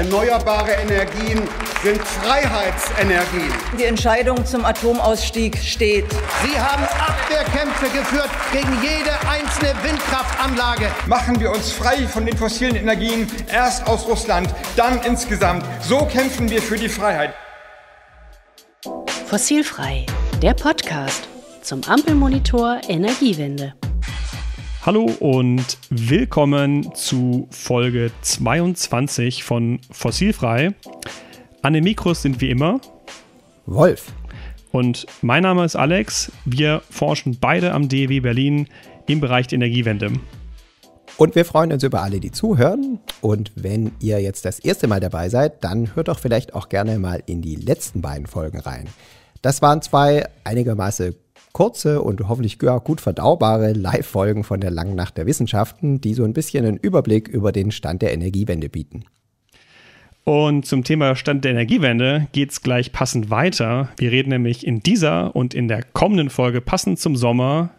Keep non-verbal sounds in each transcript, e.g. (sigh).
Erneuerbare Energien sind Freiheitsenergien. Die Entscheidung zum Atomausstieg steht. Sie haben Abwehrkämpfe geführt gegen jede einzelne Windkraftanlage. Machen wir uns frei von den fossilen Energien, erst aus Russland, dann insgesamt. So kämpfen wir für die Freiheit. Fossilfrei, der Podcast zum Ampelmonitor Energiewende. Hallo und willkommen zu Folge 22 von Fossilfrei. An den Mikros sind wie immer Wolf. Und mein Name ist Alex. Wir forschen beide am DEW Berlin im Bereich der Energiewende. Und wir freuen uns über alle, die zuhören. Und wenn ihr jetzt das erste Mal dabei seid, dann hört doch vielleicht auch gerne mal in die letzten beiden Folgen rein. Das waren zwei einigermaßen kurze und hoffentlich gut verdaubare Live-Folgen von der langen Nacht der Wissenschaften, die so ein bisschen einen Überblick über den Stand der Energiewende bieten. Und zum Thema Stand der Energiewende geht es gleich passend weiter. Wir reden nämlich in dieser und in der kommenden Folge passend zum Sommer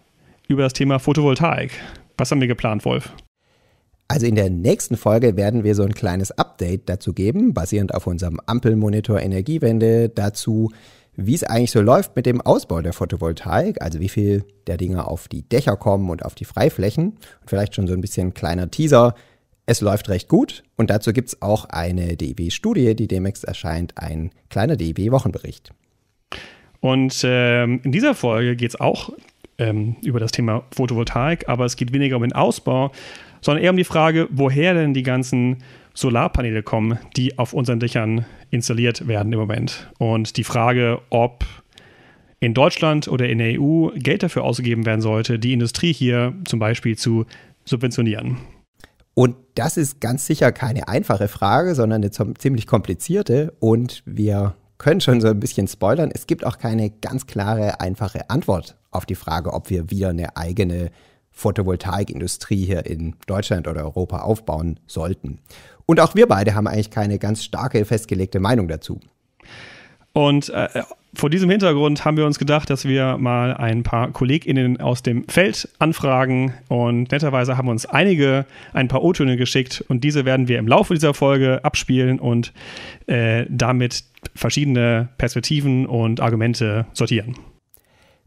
über das Thema Photovoltaik. Was haben wir geplant, Wolf? Also in der nächsten Folge werden wir so ein kleines Update dazu geben, basierend auf unserem Ampelmonitor Energiewende dazu, wie es eigentlich so läuft mit dem Ausbau der Photovoltaik, also wie viel der Dinge auf die Dächer kommen und auf die Freiflächen. Und vielleicht schon so ein bisschen kleiner Teaser. Es läuft recht gut und dazu gibt es auch eine DEW-Studie, die demnächst erscheint, ein kleiner DEW-Wochenbericht. Und ähm, in dieser Folge geht es auch ähm, über das Thema Photovoltaik, aber es geht weniger um den Ausbau, sondern eher um die Frage, woher denn die ganzen Solarpaneele kommen, die auf unseren Dächern installiert werden im Moment. Und die Frage, ob in Deutschland oder in der EU Geld dafür ausgegeben werden sollte, die Industrie hier zum Beispiel zu subventionieren. Und das ist ganz sicher keine einfache Frage, sondern eine ziemlich komplizierte. Und wir können schon so ein bisschen spoilern. Es gibt auch keine ganz klare, einfache Antwort auf die Frage, ob wir wieder eine eigene Photovoltaikindustrie hier in Deutschland oder Europa aufbauen sollten. Und auch wir beide haben eigentlich keine ganz starke festgelegte Meinung dazu. Und äh, äh, vor diesem Hintergrund haben wir uns gedacht, dass wir mal ein paar KollegInnen aus dem Feld anfragen und netterweise haben uns einige ein paar O-Töne geschickt und diese werden wir im Laufe dieser Folge abspielen und äh, damit verschiedene Perspektiven und Argumente sortieren.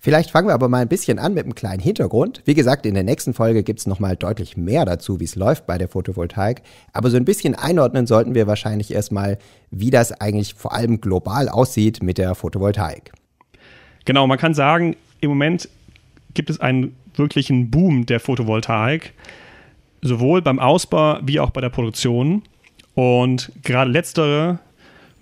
Vielleicht fangen wir aber mal ein bisschen an mit einem kleinen Hintergrund. Wie gesagt, in der nächsten Folge gibt es nochmal deutlich mehr dazu, wie es läuft bei der Photovoltaik. Aber so ein bisschen einordnen sollten wir wahrscheinlich erstmal, wie das eigentlich vor allem global aussieht mit der Photovoltaik. Genau, man kann sagen, im Moment gibt es einen wirklichen Boom der Photovoltaik, sowohl beim Ausbau wie auch bei der Produktion. Und gerade letztere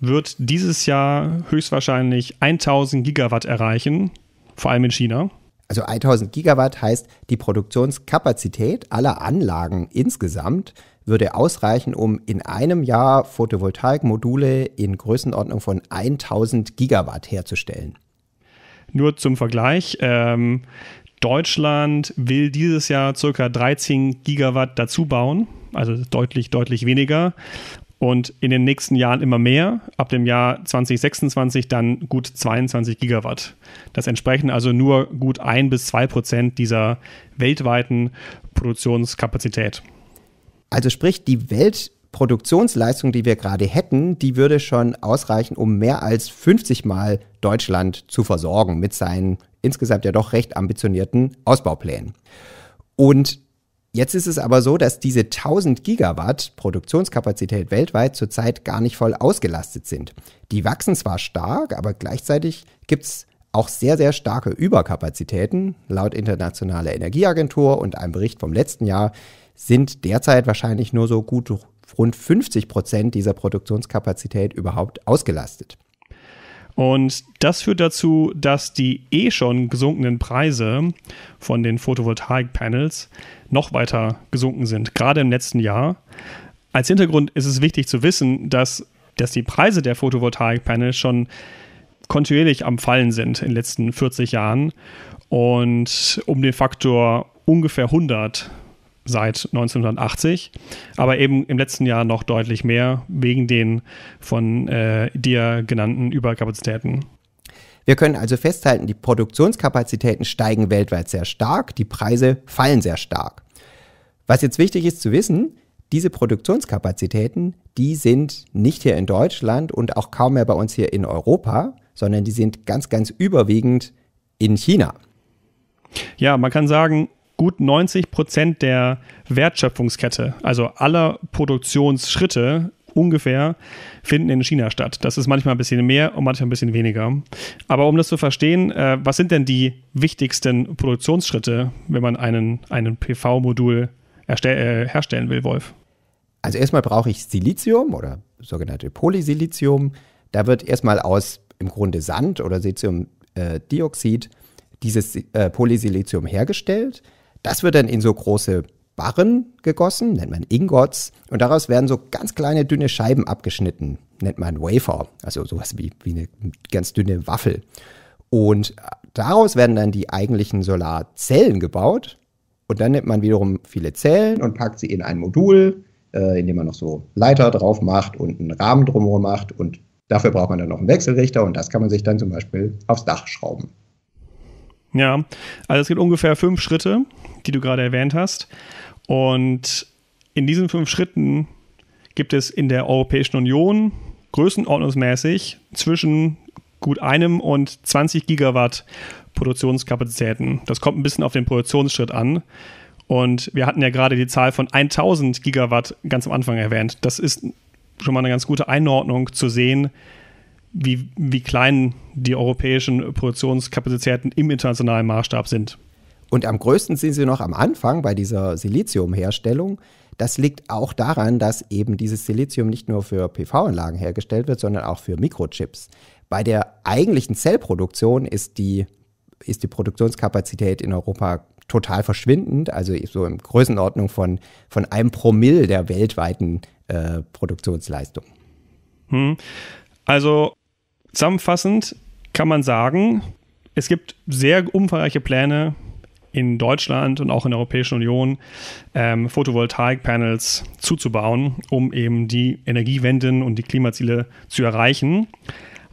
wird dieses Jahr höchstwahrscheinlich 1000 Gigawatt erreichen vor allem in China. Also 1000 Gigawatt heißt, die Produktionskapazität aller Anlagen insgesamt würde ausreichen, um in einem Jahr Photovoltaikmodule in Größenordnung von 1000 Gigawatt herzustellen. Nur zum Vergleich, ähm, Deutschland will dieses Jahr ca. 13 Gigawatt dazu bauen, also deutlich, deutlich weniger und in den nächsten Jahren immer mehr, ab dem Jahr 2026 dann gut 22 Gigawatt. Das entsprechen also nur gut ein bis zwei Prozent dieser weltweiten Produktionskapazität. Also sprich, die Weltproduktionsleistung, die wir gerade hätten, die würde schon ausreichen, um mehr als 50 Mal Deutschland zu versorgen mit seinen insgesamt ja doch recht ambitionierten Ausbauplänen. Und Jetzt ist es aber so, dass diese 1000 Gigawatt Produktionskapazität weltweit zurzeit gar nicht voll ausgelastet sind. Die wachsen zwar stark, aber gleichzeitig gibt es auch sehr, sehr starke Überkapazitäten. Laut Internationaler Energieagentur und einem Bericht vom letzten Jahr sind derzeit wahrscheinlich nur so gut rund 50 Prozent dieser Produktionskapazität überhaupt ausgelastet. Und das führt dazu, dass die eh schon gesunkenen Preise von den Photovoltaik-Panels noch weiter gesunken sind, gerade im letzten Jahr. Als Hintergrund ist es wichtig zu wissen, dass, dass die Preise der Photovoltaik-Panels schon kontinuierlich am Fallen sind in den letzten 40 Jahren und um den Faktor ungefähr 100 seit 1980, aber eben im letzten Jahr noch deutlich mehr wegen den von äh, dir genannten Überkapazitäten. Wir können also festhalten, die Produktionskapazitäten steigen weltweit sehr stark, die Preise fallen sehr stark. Was jetzt wichtig ist zu wissen, diese Produktionskapazitäten, die sind nicht hier in Deutschland und auch kaum mehr bei uns hier in Europa, sondern die sind ganz, ganz überwiegend in China. Ja, man kann sagen, gut 90 Prozent der Wertschöpfungskette, also aller Produktionsschritte ungefähr, finden in China statt. Das ist manchmal ein bisschen mehr und manchmal ein bisschen weniger. Aber um das zu verstehen, äh, was sind denn die wichtigsten Produktionsschritte, wenn man einen, einen PV-Modul äh, herstellen will, Wolf? Also erstmal brauche ich Silizium oder sogenannte Polysilizium. Da wird erstmal aus im Grunde Sand oder Siliziumdioxid dieses äh, Polysilizium hergestellt. Das wird dann in so große Barren gegossen, nennt man Ingots, und daraus werden so ganz kleine dünne Scheiben abgeschnitten, nennt man Wafer, also sowas wie, wie eine ganz dünne Waffel. Und äh, daraus werden dann die eigentlichen Solarzellen gebaut. Und dann nimmt man wiederum viele Zellen und packt sie in ein Modul, äh, dem man noch so Leiter drauf macht und einen Rahmen drumherum macht. Und dafür braucht man dann noch einen Wechselrichter und das kann man sich dann zum Beispiel aufs Dach schrauben. Ja, also es gibt ungefähr fünf Schritte, die du gerade erwähnt hast. Und in diesen fünf Schritten gibt es in der Europäischen Union größenordnungsmäßig zwischen gut einem und 20 Gigawatt Produktionskapazitäten. Das kommt ein bisschen auf den Produktionsschritt an. Und wir hatten ja gerade die Zahl von 1000 Gigawatt ganz am Anfang erwähnt. Das ist schon mal eine ganz gute Einordnung zu sehen, wie, wie klein die europäischen Produktionskapazitäten im internationalen Maßstab sind. Und am größten sind sie noch am Anfang bei dieser Siliziumherstellung. Das liegt auch daran, dass eben dieses Silizium nicht nur für PV-Anlagen hergestellt wird, sondern auch für Mikrochips. Bei der eigentlichen Zellproduktion ist die, ist die Produktionskapazität in Europa total verschwindend, also so in Größenordnung von, von einem Promille der weltweiten äh, Produktionsleistung. Hm. Also zusammenfassend kann man sagen, es gibt sehr umfangreiche Pläne in Deutschland und auch in der Europäischen Union ähm, Photovoltaik-Panels zuzubauen, um eben die Energiewenden und die Klimaziele zu erreichen.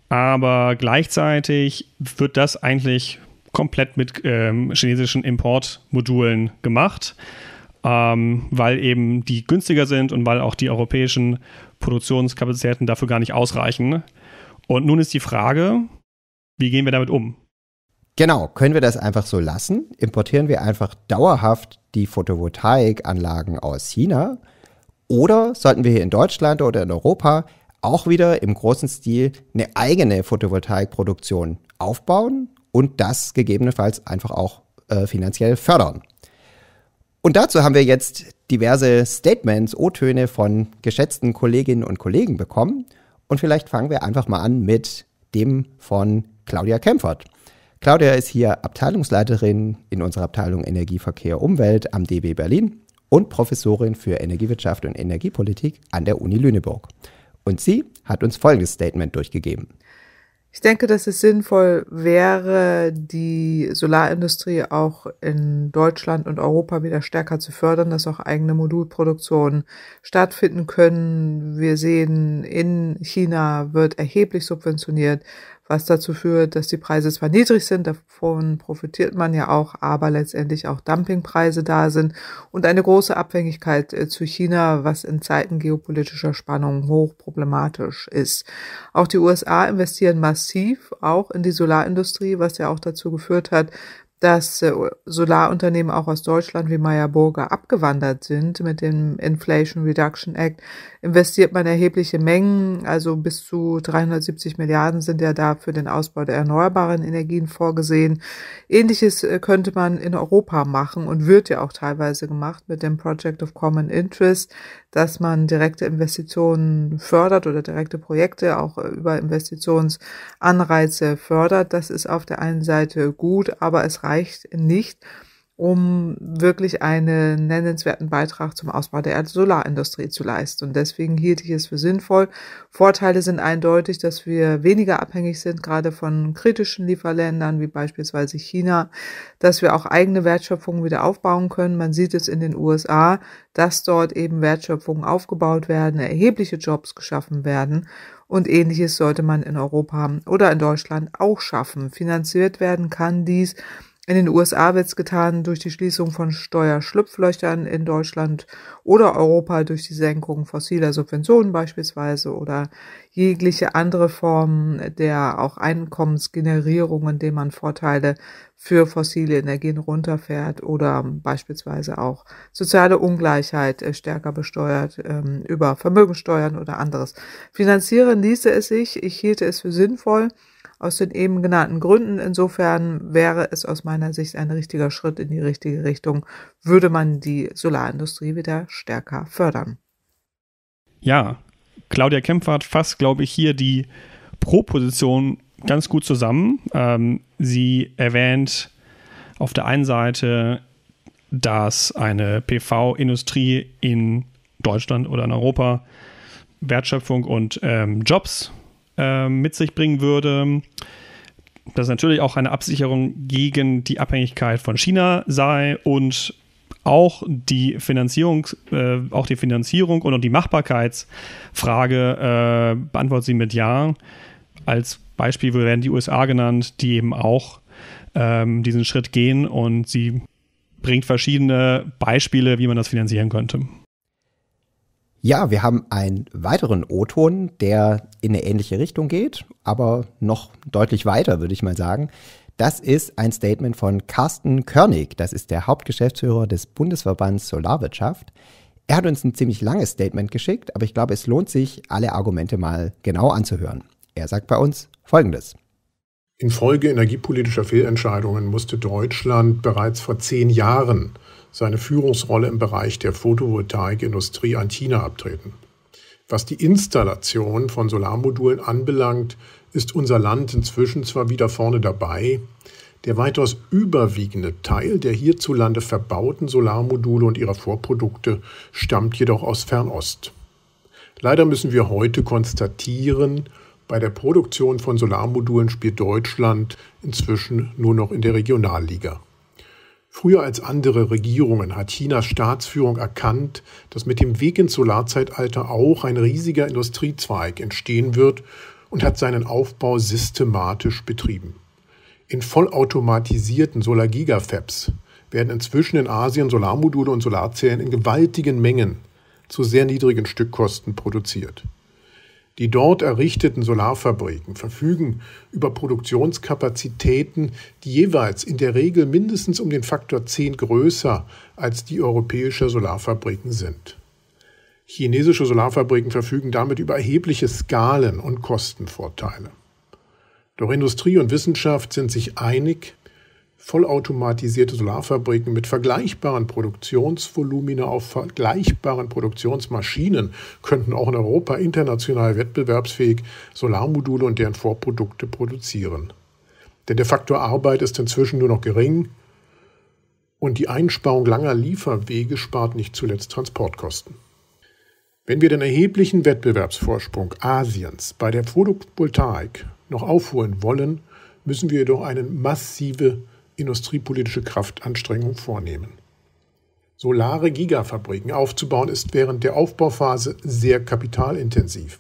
Aber gleichzeitig wird das eigentlich komplett mit ähm, chinesischen Importmodulen gemacht, ähm, weil eben die günstiger sind und weil auch die europäischen Produktionskapazitäten dafür gar nicht ausreichen. Und nun ist die Frage, wie gehen wir damit um? Genau, können wir das einfach so lassen? Importieren wir einfach dauerhaft die Photovoltaikanlagen aus China? Oder sollten wir hier in Deutschland oder in Europa auch wieder im großen Stil eine eigene Photovoltaikproduktion aufbauen und das gegebenenfalls einfach auch äh, finanziell fördern? Und dazu haben wir jetzt diverse Statements, O-Töne von geschätzten Kolleginnen und Kollegen bekommen. Und vielleicht fangen wir einfach mal an mit dem von Claudia Kempfert. Claudia ist hier Abteilungsleiterin in unserer Abteilung Energie, Verkehr, Umwelt am DB Berlin und Professorin für Energiewirtschaft und Energiepolitik an der Uni Lüneburg. Und sie hat uns folgendes Statement durchgegeben. Ich denke, dass es sinnvoll wäre, die Solarindustrie auch in Deutschland und Europa wieder stärker zu fördern, dass auch eigene Modulproduktionen stattfinden können. Wir sehen, in China wird erheblich subventioniert, was dazu führt, dass die Preise zwar niedrig sind, davon profitiert man ja auch, aber letztendlich auch Dumpingpreise da sind und eine große Abhängigkeit äh, zu China, was in Zeiten geopolitischer Spannung hochproblematisch ist. Auch die USA investieren massiv auch in die Solarindustrie, was ja auch dazu geführt hat, dass äh, Solarunternehmen auch aus Deutschland wie Meyer Burger abgewandert sind mit dem Inflation Reduction Act, investiert man erhebliche Mengen, also bis zu 370 Milliarden sind ja da für den Ausbau der erneuerbaren Energien vorgesehen. Ähnliches äh, könnte man in Europa machen und wird ja auch teilweise gemacht mit dem Project of Common Interest, dass man direkte Investitionen fördert oder direkte Projekte auch äh, über Investitionsanreize fördert. Das ist auf der einen Seite gut, aber es reicht nicht, um wirklich einen nennenswerten Beitrag zum Ausbau der Solarindustrie zu leisten. Und deswegen hielt ich es für sinnvoll. Vorteile sind eindeutig, dass wir weniger abhängig sind, gerade von kritischen Lieferländern wie beispielsweise China, dass wir auch eigene Wertschöpfungen wieder aufbauen können. Man sieht es in den USA, dass dort eben Wertschöpfungen aufgebaut werden, erhebliche Jobs geschaffen werden. Und ähnliches sollte man in Europa oder in Deutschland auch schaffen. Finanziert werden kann dies in den USA wird es getan durch die Schließung von Steuerschlupflöchern in Deutschland oder Europa durch die Senkung fossiler Subventionen beispielsweise oder jegliche andere Form der auch Einkommensgenerierung, indem man Vorteile für fossile Energien runterfährt oder beispielsweise auch soziale Ungleichheit äh, stärker besteuert ähm, über Vermögensteuern oder anderes. Finanzieren ließe es sich. Ich hielte es für sinnvoll, aus den eben genannten Gründen. Insofern wäre es aus meiner Sicht ein richtiger Schritt in die richtige Richtung, würde man die Solarindustrie wieder stärker fördern. Ja, Claudia Kempfert fasst, glaube ich, hier die Proposition ganz gut zusammen. Ähm, sie erwähnt auf der einen Seite, dass eine PV-Industrie in Deutschland oder in Europa Wertschöpfung und ähm, Jobs ähm, mit sich bringen würde. Dass natürlich auch eine Absicherung gegen die Abhängigkeit von China sei und auch die Finanzierung, äh, auch die Finanzierung und, und die Machbarkeitsfrage äh, beantwortet sie mit Ja. Als Beispiel werden die USA genannt, die eben auch ähm, diesen Schritt gehen und sie bringt verschiedene Beispiele, wie man das finanzieren könnte. Ja, wir haben einen weiteren O-Ton, der in eine ähnliche Richtung geht, aber noch deutlich weiter, würde ich mal sagen. Das ist ein Statement von Carsten Körnig. Das ist der Hauptgeschäftsführer des Bundesverbands Solarwirtschaft. Er hat uns ein ziemlich langes Statement geschickt, aber ich glaube, es lohnt sich, alle Argumente mal genau anzuhören. Er sagt bei uns Folgendes. Infolge energiepolitischer Fehlentscheidungen musste Deutschland bereits vor zehn Jahren seine Führungsrolle im Bereich der Photovoltaikindustrie an China abtreten. Was die Installation von Solarmodulen anbelangt, ist unser Land inzwischen zwar wieder vorne dabei, der weitaus überwiegende Teil der hierzulande verbauten Solarmodule und ihrer Vorprodukte stammt jedoch aus Fernost. Leider müssen wir heute konstatieren, bei der Produktion von Solarmodulen spielt Deutschland inzwischen nur noch in der Regionalliga. Früher als andere Regierungen hat Chinas Staatsführung erkannt, dass mit dem Weg ins Solarzeitalter auch ein riesiger Industriezweig entstehen wird und hat seinen Aufbau systematisch betrieben. In vollautomatisierten Solar-Gigafabs werden inzwischen in Asien Solarmodule und Solarzellen in gewaltigen Mengen zu sehr niedrigen Stückkosten produziert. Die dort errichteten Solarfabriken verfügen über Produktionskapazitäten, die jeweils in der Regel mindestens um den Faktor 10 größer als die europäischer Solarfabriken sind. Chinesische Solarfabriken verfügen damit über erhebliche Skalen- und Kostenvorteile. Doch Industrie und Wissenschaft sind sich einig, vollautomatisierte Solarfabriken mit vergleichbaren Produktionsvolumina auf vergleichbaren Produktionsmaschinen könnten auch in Europa international wettbewerbsfähig Solarmodule und deren Vorprodukte produzieren. Denn Der Faktor Arbeit ist inzwischen nur noch gering und die Einsparung langer Lieferwege spart nicht zuletzt Transportkosten. Wenn wir den erheblichen Wettbewerbsvorsprung Asiens bei der Photovoltaik noch aufholen wollen, müssen wir jedoch eine massive industriepolitische Kraftanstrengung vornehmen. Solare Gigafabriken aufzubauen ist während der Aufbauphase sehr kapitalintensiv.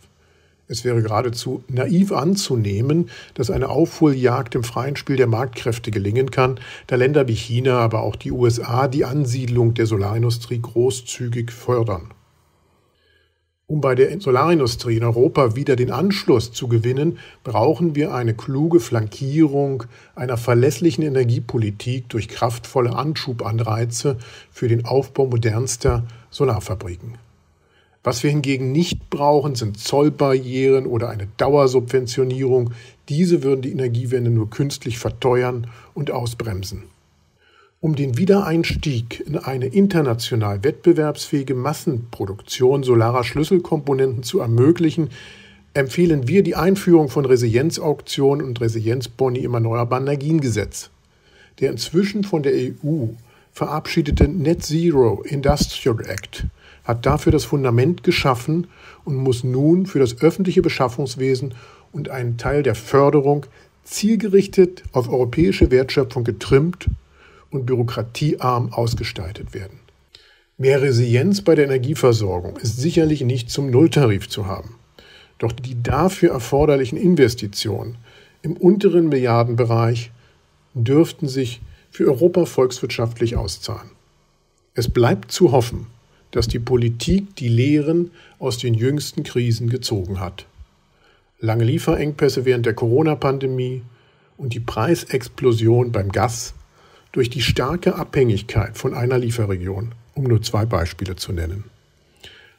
Es wäre geradezu naiv anzunehmen, dass eine Aufholjagd im freien Spiel der Marktkräfte gelingen kann, da Länder wie China, aber auch die USA die Ansiedlung der Solarindustrie großzügig fördern. Um bei der Solarindustrie in Europa wieder den Anschluss zu gewinnen, brauchen wir eine kluge Flankierung einer verlässlichen Energiepolitik durch kraftvolle Anschubanreize für den Aufbau modernster Solarfabriken. Was wir hingegen nicht brauchen, sind Zollbarrieren oder eine Dauersubventionierung. Diese würden die Energiewende nur künstlich verteuern und ausbremsen. Um den Wiedereinstieg in eine international wettbewerbsfähige Massenproduktion solarer Schlüsselkomponenten zu ermöglichen, empfehlen wir die Einführung von Resilienzauktionen und Resilienzboni im Erneuerbaren Energiengesetz. Der inzwischen von der EU verabschiedete Net Zero Industrial Act hat dafür das Fundament geschaffen und muss nun für das öffentliche Beschaffungswesen und einen Teil der Förderung zielgerichtet auf europäische Wertschöpfung getrimmt und bürokratiearm ausgestaltet werden. Mehr Resilienz bei der Energieversorgung ist sicherlich nicht zum Nulltarif zu haben. Doch die dafür erforderlichen Investitionen im unteren Milliardenbereich dürften sich für Europa volkswirtschaftlich auszahlen. Es bleibt zu hoffen, dass die Politik die Lehren aus den jüngsten Krisen gezogen hat. Lange Lieferengpässe während der Corona-Pandemie und die Preisexplosion beim Gas durch die starke Abhängigkeit von einer Lieferregion, um nur zwei Beispiele zu nennen.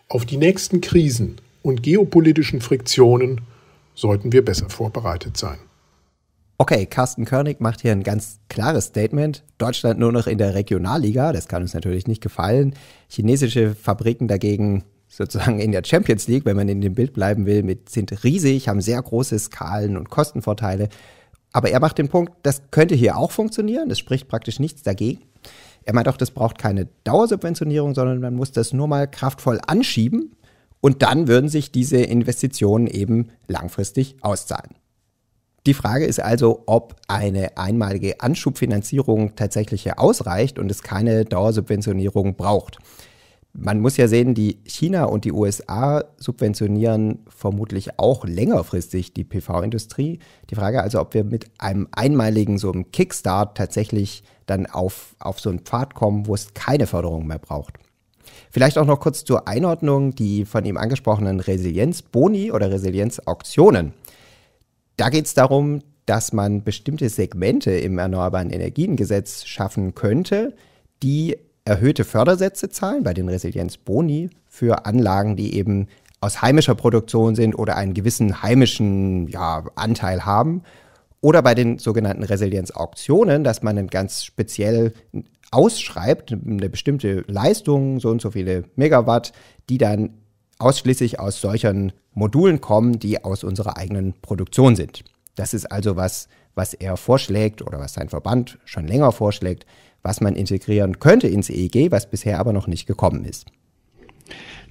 Auf die nächsten Krisen und geopolitischen Friktionen sollten wir besser vorbereitet sein. Okay, Carsten Körnig macht hier ein ganz klares Statement. Deutschland nur noch in der Regionalliga, das kann uns natürlich nicht gefallen. Chinesische Fabriken dagegen sozusagen in der Champions League, wenn man in dem Bild bleiben will, mit, sind riesig, haben sehr große Skalen und Kostenvorteile. Aber er macht den Punkt, das könnte hier auch funktionieren, es spricht praktisch nichts dagegen. Er meint auch, das braucht keine Dauersubventionierung, sondern man muss das nur mal kraftvoll anschieben und dann würden sich diese Investitionen eben langfristig auszahlen. Die Frage ist also, ob eine einmalige Anschubfinanzierung tatsächlich ausreicht und es keine Dauersubventionierung braucht man muss ja sehen, die China und die USA subventionieren vermutlich auch längerfristig die PV-Industrie. Die Frage also, ob wir mit einem einmaligen so einem Kickstart tatsächlich dann auf, auf so einen Pfad kommen, wo es keine Förderung mehr braucht. Vielleicht auch noch kurz zur Einordnung die von ihm angesprochenen Resilienzboni oder Resilienzauktionen. Da geht es darum, dass man bestimmte Segmente im Erneuerbaren Energiengesetz schaffen könnte, die erhöhte Fördersätze zahlen, bei den Resilienzboni, für Anlagen, die eben aus heimischer Produktion sind oder einen gewissen heimischen ja, Anteil haben. Oder bei den sogenannten Resilienzauktionen, dass man ganz speziell ausschreibt, eine bestimmte Leistung, so und so viele Megawatt, die dann ausschließlich aus solchen Modulen kommen, die aus unserer eigenen Produktion sind. Das ist also was, was er vorschlägt oder was sein Verband schon länger vorschlägt, was man integrieren könnte ins EEG, was bisher aber noch nicht gekommen ist.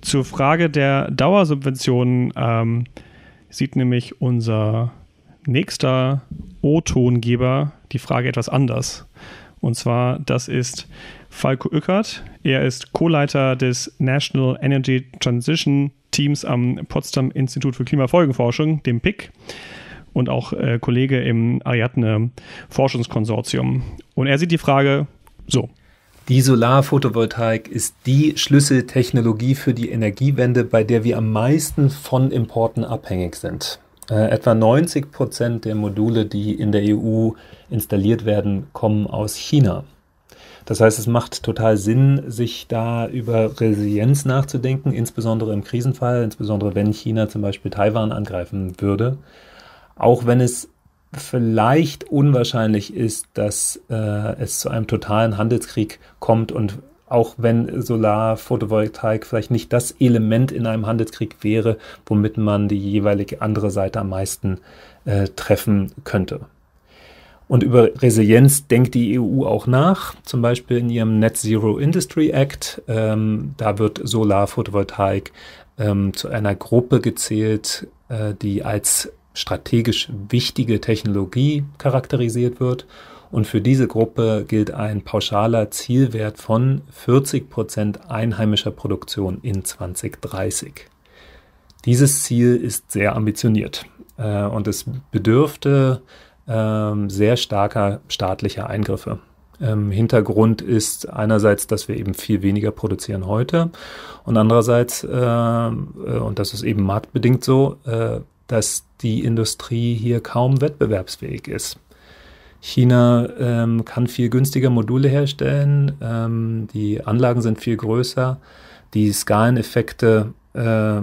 Zur Frage der Dauersubventionen ähm, sieht nämlich unser nächster O-Tongeber die Frage etwas anders. Und zwar, das ist Falco Ückert. Er ist Co-Leiter des National Energy Transition Teams am Potsdam Institut für Klimafolgenforschung, dem PIC, und auch äh, Kollege im Ariadne Forschungskonsortium. Und er sieht die Frage so. Die Solarphotovoltaik ist die Schlüsseltechnologie für die Energiewende, bei der wir am meisten von Importen abhängig sind. Äh, etwa 90 Prozent der Module, die in der EU installiert werden, kommen aus China. Das heißt, es macht total Sinn, sich da über Resilienz nachzudenken, insbesondere im Krisenfall, insbesondere wenn China zum Beispiel Taiwan angreifen würde. Auch wenn es vielleicht unwahrscheinlich ist, dass äh, es zu einem totalen Handelskrieg kommt und auch wenn Solar, Photovoltaik vielleicht nicht das Element in einem Handelskrieg wäre, womit man die jeweilige andere Seite am meisten äh, treffen könnte. Und über Resilienz denkt die EU auch nach, zum Beispiel in ihrem Net Zero Industry Act. Ähm, da wird Solar, Photovoltaik ähm, zu einer Gruppe gezählt, äh, die als strategisch wichtige Technologie charakterisiert wird. Und für diese Gruppe gilt ein pauschaler Zielwert von 40 Prozent einheimischer Produktion in 2030. Dieses Ziel ist sehr ambitioniert äh, und es bedürfte äh, sehr starker staatlicher Eingriffe. Ähm, Hintergrund ist einerseits, dass wir eben viel weniger produzieren heute und andererseits, äh, und das ist eben marktbedingt so, äh, dass die Industrie hier kaum wettbewerbsfähig ist. China ähm, kann viel günstiger Module herstellen, ähm, die Anlagen sind viel größer, die Skaleneffekte äh,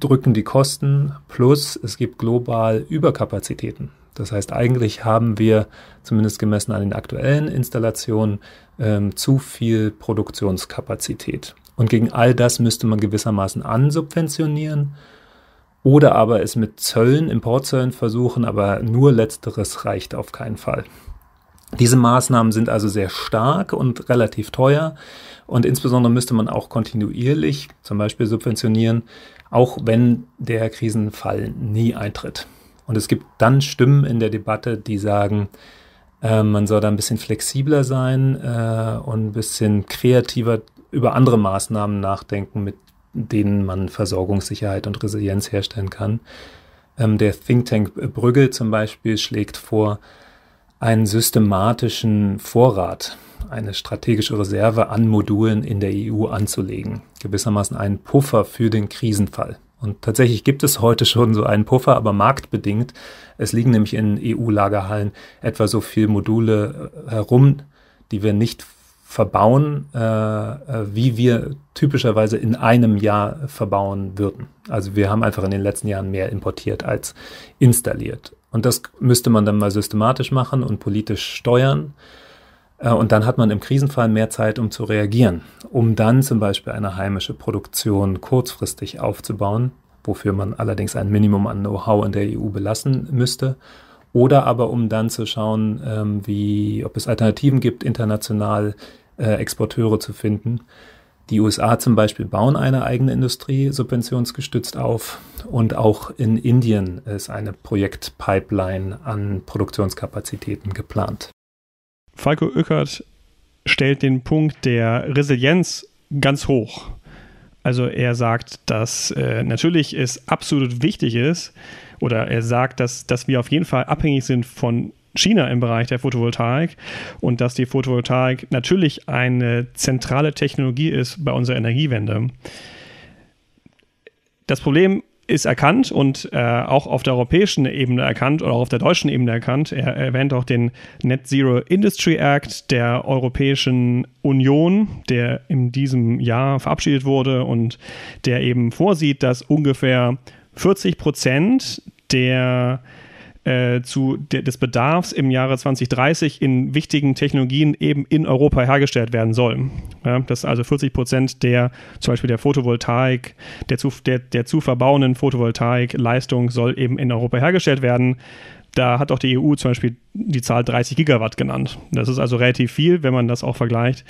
drücken die Kosten, plus es gibt global Überkapazitäten. Das heißt, eigentlich haben wir, zumindest gemessen an den aktuellen Installationen, ähm, zu viel Produktionskapazität. Und gegen all das müsste man gewissermaßen ansubventionieren oder aber es mit Zöllen, Importzöllen versuchen, aber nur letzteres reicht auf keinen Fall. Diese Maßnahmen sind also sehr stark und relativ teuer und insbesondere müsste man auch kontinuierlich zum Beispiel subventionieren, auch wenn der Krisenfall nie eintritt. Und es gibt dann Stimmen in der Debatte, die sagen, äh, man soll da ein bisschen flexibler sein äh, und ein bisschen kreativer über andere Maßnahmen nachdenken, mit denen man Versorgungssicherheit und Resilienz herstellen kann. Ähm, der Think Tank Brügge zum Beispiel schlägt vor, einen systematischen Vorrat, eine strategische Reserve an Modulen in der EU anzulegen. Gewissermaßen einen Puffer für den Krisenfall. Und tatsächlich gibt es heute schon so einen Puffer, aber marktbedingt. Es liegen nämlich in EU-Lagerhallen etwa so viele Module äh, herum, die wir nicht verbauen, äh, äh, wie wir typischerweise in einem Jahr verbauen würden. Also wir haben einfach in den letzten Jahren mehr importiert als installiert. Und das müsste man dann mal systematisch machen und politisch steuern. Äh, und dann hat man im Krisenfall mehr Zeit, um zu reagieren, um dann zum Beispiel eine heimische Produktion kurzfristig aufzubauen, wofür man allerdings ein Minimum an Know-how in der EU belassen müsste. Oder aber um dann zu schauen, ähm, wie, ob es Alternativen gibt international, äh, Exporteure zu finden. Die USA zum Beispiel bauen eine eigene Industrie subventionsgestützt auf und auch in Indien ist eine Projektpipeline an Produktionskapazitäten geplant. Falco Ueckert stellt den Punkt der Resilienz ganz hoch. Also er sagt, dass äh, natürlich es absolut wichtig ist, oder er sagt, dass, dass wir auf jeden Fall abhängig sind von China im Bereich der Photovoltaik und dass die Photovoltaik natürlich eine zentrale Technologie ist bei unserer Energiewende. Das Problem ist erkannt und äh, auch auf der europäischen Ebene erkannt oder auch auf der deutschen Ebene erkannt. Er erwähnt auch den Net Zero Industry Act der Europäischen Union, der in diesem Jahr verabschiedet wurde und der eben vorsieht, dass ungefähr 40 Prozent der äh, äh, zu de des Bedarfs im Jahre 2030 in wichtigen Technologien eben in Europa hergestellt werden soll. Ja, ist also 40 Prozent der zum Beispiel der Photovoltaik, der zu, der, der zu verbauenden Photovoltaikleistung soll eben in Europa hergestellt werden. Da hat auch die EU zum Beispiel die Zahl 30 Gigawatt genannt. Das ist also relativ viel, wenn man das auch vergleicht,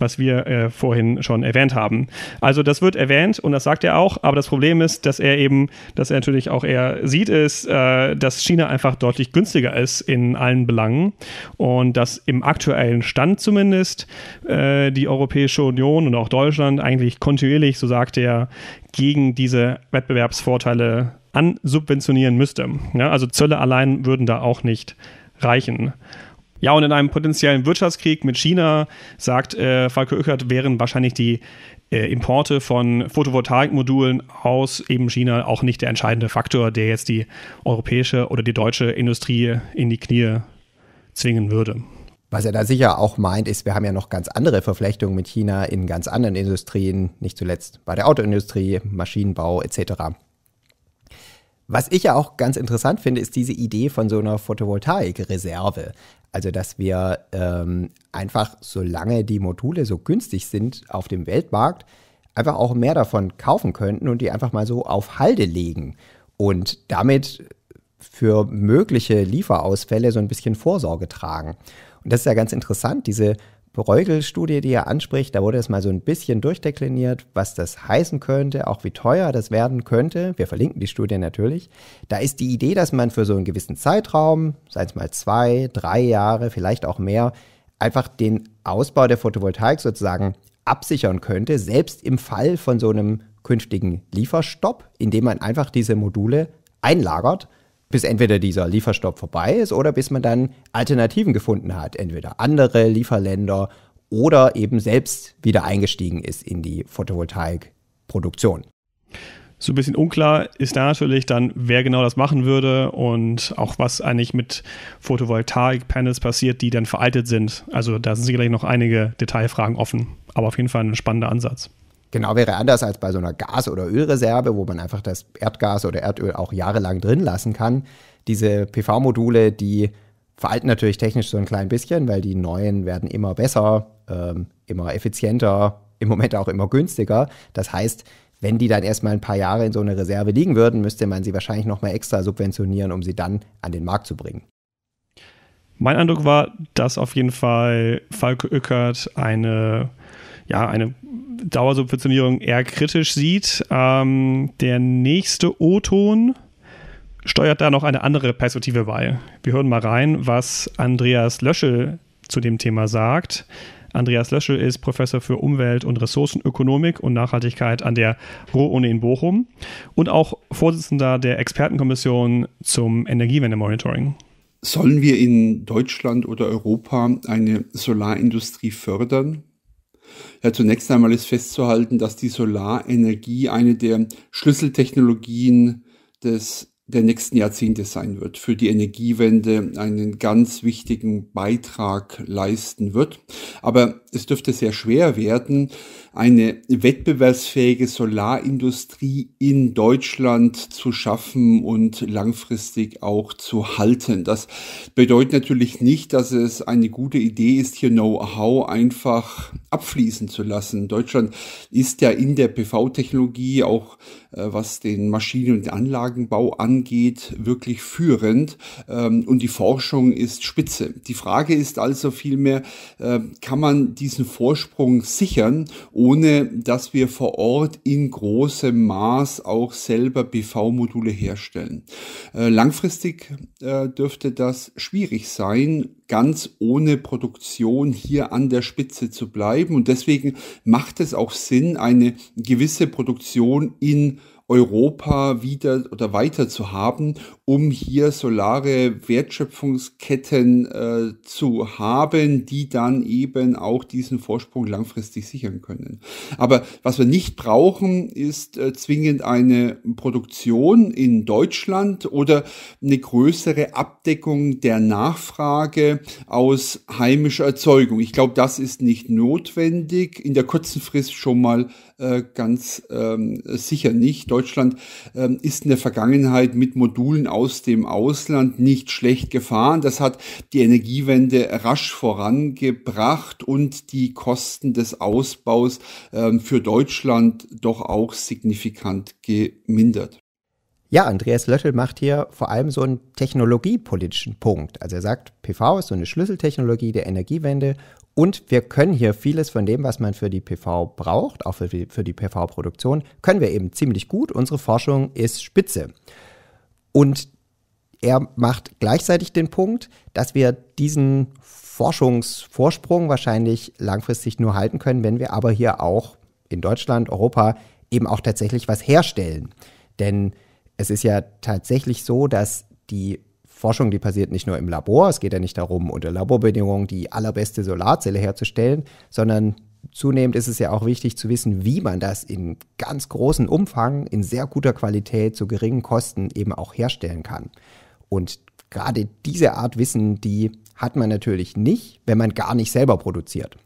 was wir äh, vorhin schon erwähnt haben. Also das wird erwähnt und das sagt er auch, aber das Problem ist, dass er eben, dass er natürlich auch eher sieht, ist, äh, dass China einfach deutlich günstiger ist in allen Belangen und dass im aktuellen Stand zumindest äh, die Europäische Union und auch Deutschland eigentlich kontinuierlich, so sagt er, gegen diese Wettbewerbsvorteile ansubventionieren müsste. Ja, also Zölle allein würden da auch nicht reichen. Ja, und in einem potenziellen Wirtschaftskrieg mit China, sagt äh, Falko Öckert, wären wahrscheinlich die äh, Importe von Photovoltaikmodulen aus eben China auch nicht der entscheidende Faktor, der jetzt die europäische oder die deutsche Industrie in die Knie zwingen würde. Was er da sicher auch meint, ist, wir haben ja noch ganz andere Verflechtungen mit China in ganz anderen Industrien, nicht zuletzt bei der Autoindustrie, Maschinenbau etc. Was ich ja auch ganz interessant finde, ist diese Idee von so einer Photovoltaik-Reserve. Also, dass wir ähm, einfach, solange die Module so günstig sind auf dem Weltmarkt, einfach auch mehr davon kaufen könnten und die einfach mal so auf Halde legen und damit für mögliche Lieferausfälle so ein bisschen Vorsorge tragen. Und das ist ja ganz interessant, diese Bruegel-Studie, die er anspricht, da wurde es mal so ein bisschen durchdekliniert, was das heißen könnte, auch wie teuer das werden könnte. Wir verlinken die Studie natürlich. Da ist die Idee, dass man für so einen gewissen Zeitraum, seien es mal zwei, drei Jahre, vielleicht auch mehr, einfach den Ausbau der Photovoltaik sozusagen absichern könnte, selbst im Fall von so einem künftigen Lieferstopp, indem man einfach diese Module einlagert bis entweder dieser Lieferstopp vorbei ist oder bis man dann Alternativen gefunden hat, entweder andere Lieferländer oder eben selbst wieder eingestiegen ist in die Photovoltaikproduktion. So ein bisschen unklar ist da natürlich dann, wer genau das machen würde und auch was eigentlich mit Photovoltaik-Panels passiert, die dann veraltet sind. Also da sind sicherlich noch einige Detailfragen offen, aber auf jeden Fall ein spannender Ansatz. Genau, wäre anders als bei so einer Gas- oder Ölreserve, wo man einfach das Erdgas oder Erdöl auch jahrelang drin lassen kann. Diese PV-Module, die veralten natürlich technisch so ein klein bisschen, weil die neuen werden immer besser, ähm, immer effizienter, im Moment auch immer günstiger. Das heißt, wenn die dann erstmal ein paar Jahre in so einer Reserve liegen würden, müsste man sie wahrscheinlich nochmal extra subventionieren, um sie dann an den Markt zu bringen. Mein Eindruck war, dass auf jeden Fall Falk Öckert eine ja, eine Dauersubventionierung eher kritisch sieht. Ähm, der nächste O-Ton steuert da noch eine andere Perspektive bei. Wir hören mal rein, was Andreas Löschel zu dem Thema sagt. Andreas Löschel ist Professor für Umwelt- und Ressourcenökonomik und Nachhaltigkeit an der Ruhr-Uni in Bochum und auch Vorsitzender der Expertenkommission zum Energiewende-Monitoring. Sollen wir in Deutschland oder Europa eine Solarindustrie fördern? Ja, zunächst einmal ist festzuhalten, dass die Solarenergie eine der Schlüsseltechnologien des, der nächsten Jahrzehnte sein wird, für die Energiewende einen ganz wichtigen Beitrag leisten wird. Aber es dürfte sehr schwer werden, eine wettbewerbsfähige Solarindustrie in Deutschland zu schaffen und langfristig auch zu halten. Das bedeutet natürlich nicht, dass es eine gute Idee ist, hier Know-how einfach abfließen zu lassen. Deutschland ist ja in der PV-Technologie auch äh, was den Maschinen- und Anlagenbau angeht, wirklich führend ähm, und die Forschung ist spitze. Die Frage ist also vielmehr, äh, kann man diesen Vorsprung sichern ohne dass wir vor Ort in großem Maß auch selber PV-Module herstellen. Äh, langfristig äh, dürfte das schwierig sein, ganz ohne Produktion hier an der Spitze zu bleiben. Und deswegen macht es auch Sinn, eine gewisse Produktion in Europa wieder oder weiter zu haben, um hier solare Wertschöpfungsketten äh, zu haben, die dann eben auch diesen Vorsprung langfristig sichern können. Aber was wir nicht brauchen, ist äh, zwingend eine Produktion in Deutschland oder eine größere Abdeckung der Nachfrage aus heimischer Erzeugung. Ich glaube, das ist nicht notwendig, in der kurzen Frist schon mal äh, ganz ähm, sicher nicht. Deutschland ähm, ist in der Vergangenheit mit Modulen aus dem Ausland nicht schlecht gefahren. Das hat die Energiewende rasch vorangebracht und die Kosten des Ausbaus ähm, für Deutschland doch auch signifikant gemindert. Ja, Andreas Löttel macht hier vor allem so einen technologiepolitischen Punkt. Also er sagt, PV ist so eine Schlüsseltechnologie der Energiewende und wir können hier vieles von dem, was man für die PV braucht, auch für die, für die PV-Produktion, können wir eben ziemlich gut. Unsere Forschung ist spitze. Und er macht gleichzeitig den Punkt, dass wir diesen Forschungsvorsprung wahrscheinlich langfristig nur halten können, wenn wir aber hier auch in Deutschland, Europa eben auch tatsächlich was herstellen. Denn es ist ja tatsächlich so, dass die Forschung, die passiert nicht nur im Labor, es geht ja nicht darum, unter Laborbedingungen die allerbeste Solarzelle herzustellen, sondern zunehmend ist es ja auch wichtig zu wissen, wie man das in ganz großem Umfang, in sehr guter Qualität, zu geringen Kosten eben auch herstellen kann. Und gerade diese Art Wissen, die hat man natürlich nicht, wenn man gar nicht selber produziert.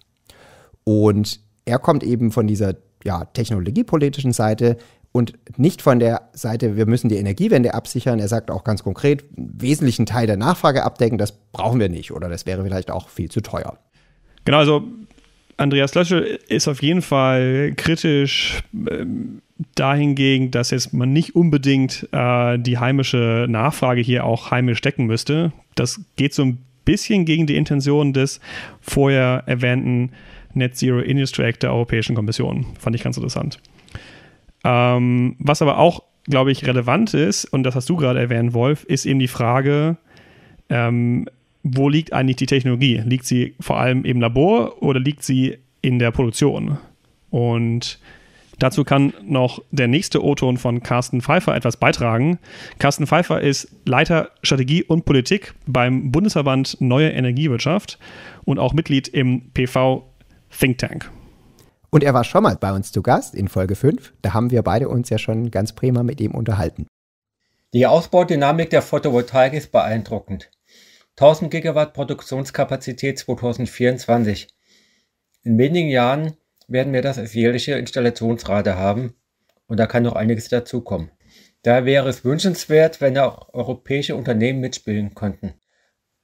Und er kommt eben von dieser ja, technologiepolitischen Seite, und nicht von der Seite, wir müssen die Energiewende absichern. Er sagt auch ganz konkret, einen wesentlichen Teil der Nachfrage abdecken, das brauchen wir nicht oder das wäre vielleicht auch viel zu teuer. Genau, also Andreas Löschel ist auf jeden Fall kritisch ähm, dahingegen, dass jetzt man nicht unbedingt äh, die heimische Nachfrage hier auch heimisch decken müsste. Das geht so ein bisschen gegen die Intention des vorher erwähnten Net Zero Industry Act der Europäischen Kommission. Fand ich ganz interessant. Ähm, was aber auch, glaube ich, relevant ist, und das hast du gerade erwähnt, Wolf, ist eben die Frage, ähm, wo liegt eigentlich die Technologie? Liegt sie vor allem im Labor oder liegt sie in der Produktion? Und dazu kann noch der nächste O-Ton von Carsten Pfeiffer etwas beitragen. Carsten Pfeiffer ist Leiter Strategie und Politik beim Bundesverband Neue Energiewirtschaft und auch Mitglied im PV Think Tank. Und er war schon mal bei uns zu Gast in Folge 5. Da haben wir beide uns ja schon ganz prima mit ihm unterhalten. Die Ausbaudynamik der Photovoltaik ist beeindruckend. 1000 Gigawatt Produktionskapazität 2024. In wenigen Jahren werden wir das als jährliche Installationsrate haben und da kann noch einiges dazukommen. Daher wäre es wünschenswert, wenn auch europäische Unternehmen mitspielen könnten.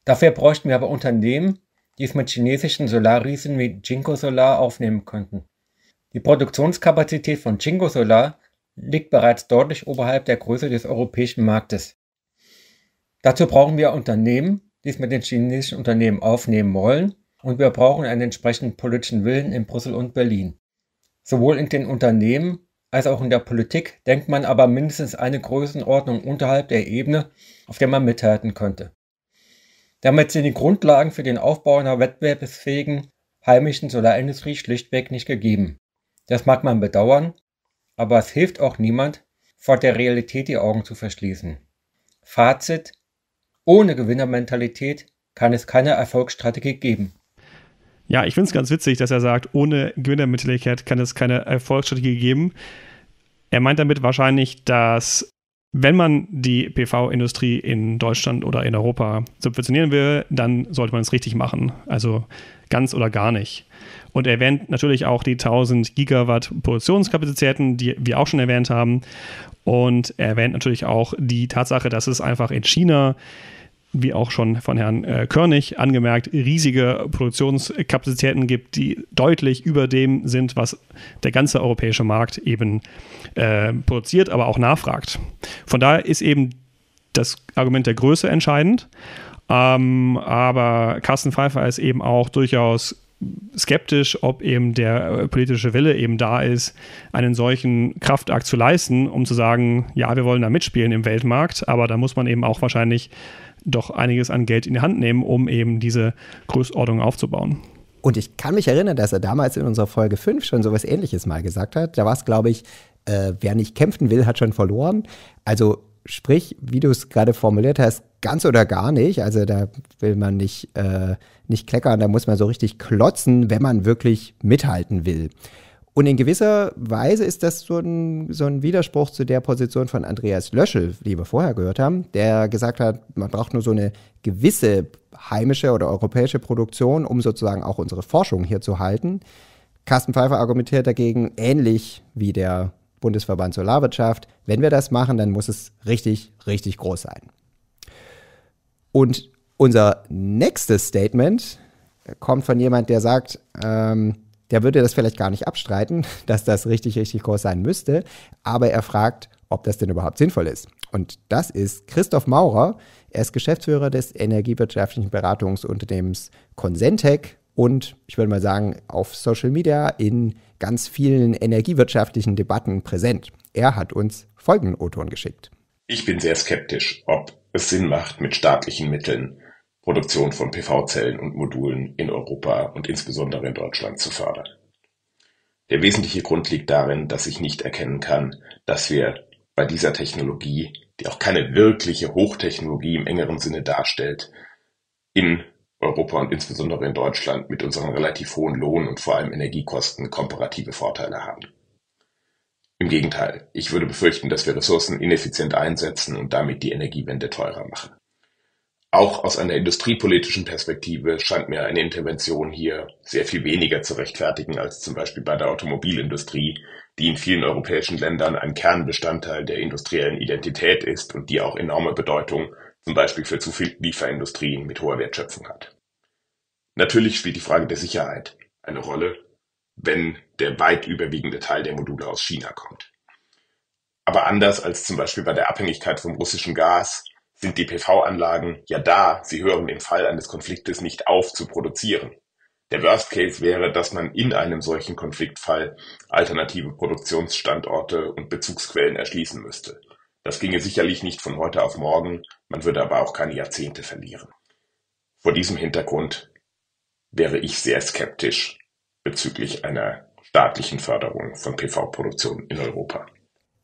Dafür bräuchten wir aber Unternehmen, die es mit chinesischen Solarriesen wie Jinko Solar aufnehmen könnten. Die Produktionskapazität von Chingo Solar liegt bereits deutlich oberhalb der Größe des europäischen Marktes. Dazu brauchen wir Unternehmen, die es mit den chinesischen Unternehmen aufnehmen wollen, und wir brauchen einen entsprechenden politischen Willen in Brüssel und Berlin. Sowohl in den Unternehmen als auch in der Politik denkt man aber mindestens eine Größenordnung unterhalb der Ebene, auf der man mithalten könnte. Damit sind die Grundlagen für den Aufbau einer wettbewerbsfähigen heimischen Solarindustrie schlichtweg nicht gegeben. Das mag man bedauern, aber es hilft auch niemand, vor der Realität die Augen zu verschließen. Fazit, ohne Gewinnermentalität kann es keine Erfolgsstrategie geben. Ja, ich finde es ganz witzig, dass er sagt, ohne Gewinnermentalität kann es keine Erfolgsstrategie geben. Er meint damit wahrscheinlich, dass wenn man die PV-Industrie in Deutschland oder in Europa subventionieren will, dann sollte man es richtig machen. Also ganz oder gar nicht. Und er erwähnt natürlich auch die 1000 Gigawatt Produktionskapazitäten, die wir auch schon erwähnt haben. Und er erwähnt natürlich auch die Tatsache, dass es einfach in China wie auch schon von Herrn äh, Körnig angemerkt, riesige Produktionskapazitäten gibt, die deutlich über dem sind, was der ganze europäische Markt eben äh, produziert, aber auch nachfragt. Von daher ist eben das Argument der Größe entscheidend. Ähm, aber Carsten Pfeiffer ist eben auch durchaus skeptisch, ob eben der äh, politische Wille eben da ist, einen solchen Kraftakt zu leisten, um zu sagen, ja, wir wollen da mitspielen im Weltmarkt, aber da muss man eben auch wahrscheinlich doch einiges an Geld in die Hand nehmen, um eben diese Größenordnung aufzubauen. Und ich kann mich erinnern, dass er damals in unserer Folge 5 schon sowas ähnliches mal gesagt hat. Da war es, glaube ich, äh, wer nicht kämpfen will, hat schon verloren. Also sprich, wie du es gerade formuliert hast, ganz oder gar nicht. Also da will man nicht, äh, nicht kleckern, da muss man so richtig klotzen, wenn man wirklich mithalten will. Und in gewisser Weise ist das so ein, so ein Widerspruch zu der Position von Andreas Löschel, die wir vorher gehört haben, der gesagt hat, man braucht nur so eine gewisse heimische oder europäische Produktion, um sozusagen auch unsere Forschung hier zu halten. Carsten Pfeiffer argumentiert dagegen ähnlich wie der Bundesverband Solarwirtschaft. Wenn wir das machen, dann muss es richtig, richtig groß sein. Und unser nächstes Statement kommt von jemand, der sagt, ähm, der würde das vielleicht gar nicht abstreiten, (laughs) dass das richtig, richtig groß sein müsste, aber er fragt, ob das denn überhaupt sinnvoll ist. Und das ist Christoph Maurer. Er ist Geschäftsführer des energiewirtschaftlichen Beratungsunternehmens Consentec und ich würde mal sagen, auf Social Media in ganz vielen energiewirtschaftlichen Debatten präsent. Er hat uns folgenden o geschickt. Ich bin sehr skeptisch, ob es Sinn macht, mit staatlichen Mitteln Produktion von PV-Zellen und Modulen in Europa und insbesondere in Deutschland zu fördern. Der wesentliche Grund liegt darin, dass ich nicht erkennen kann, dass wir bei dieser Technologie, die auch keine wirkliche Hochtechnologie im engeren Sinne darstellt, in Europa und insbesondere in Deutschland mit unseren relativ hohen Lohn- und vor allem Energiekosten komparative Vorteile haben. Im Gegenteil, ich würde befürchten, dass wir Ressourcen ineffizient einsetzen und damit die Energiewende teurer machen. Auch aus einer industriepolitischen Perspektive scheint mir eine Intervention hier sehr viel weniger zu rechtfertigen als zum Beispiel bei der Automobilindustrie, die in vielen europäischen Ländern ein Kernbestandteil der industriellen Identität ist und die auch enorme Bedeutung zum Beispiel für zu Lieferindustrien mit hoher Wertschöpfung hat. Natürlich spielt die Frage der Sicherheit eine Rolle, wenn der weit überwiegende Teil der Module aus China kommt. Aber anders als zum Beispiel bei der Abhängigkeit vom russischen Gas sind die PV-Anlagen ja da, sie hören im Fall eines Konfliktes nicht auf zu produzieren. Der Worst Case wäre, dass man in einem solchen Konfliktfall alternative Produktionsstandorte und Bezugsquellen erschließen müsste. Das ginge sicherlich nicht von heute auf morgen, man würde aber auch keine Jahrzehnte verlieren. Vor diesem Hintergrund wäre ich sehr skeptisch bezüglich einer staatlichen Förderung von PV-Produktion in Europa.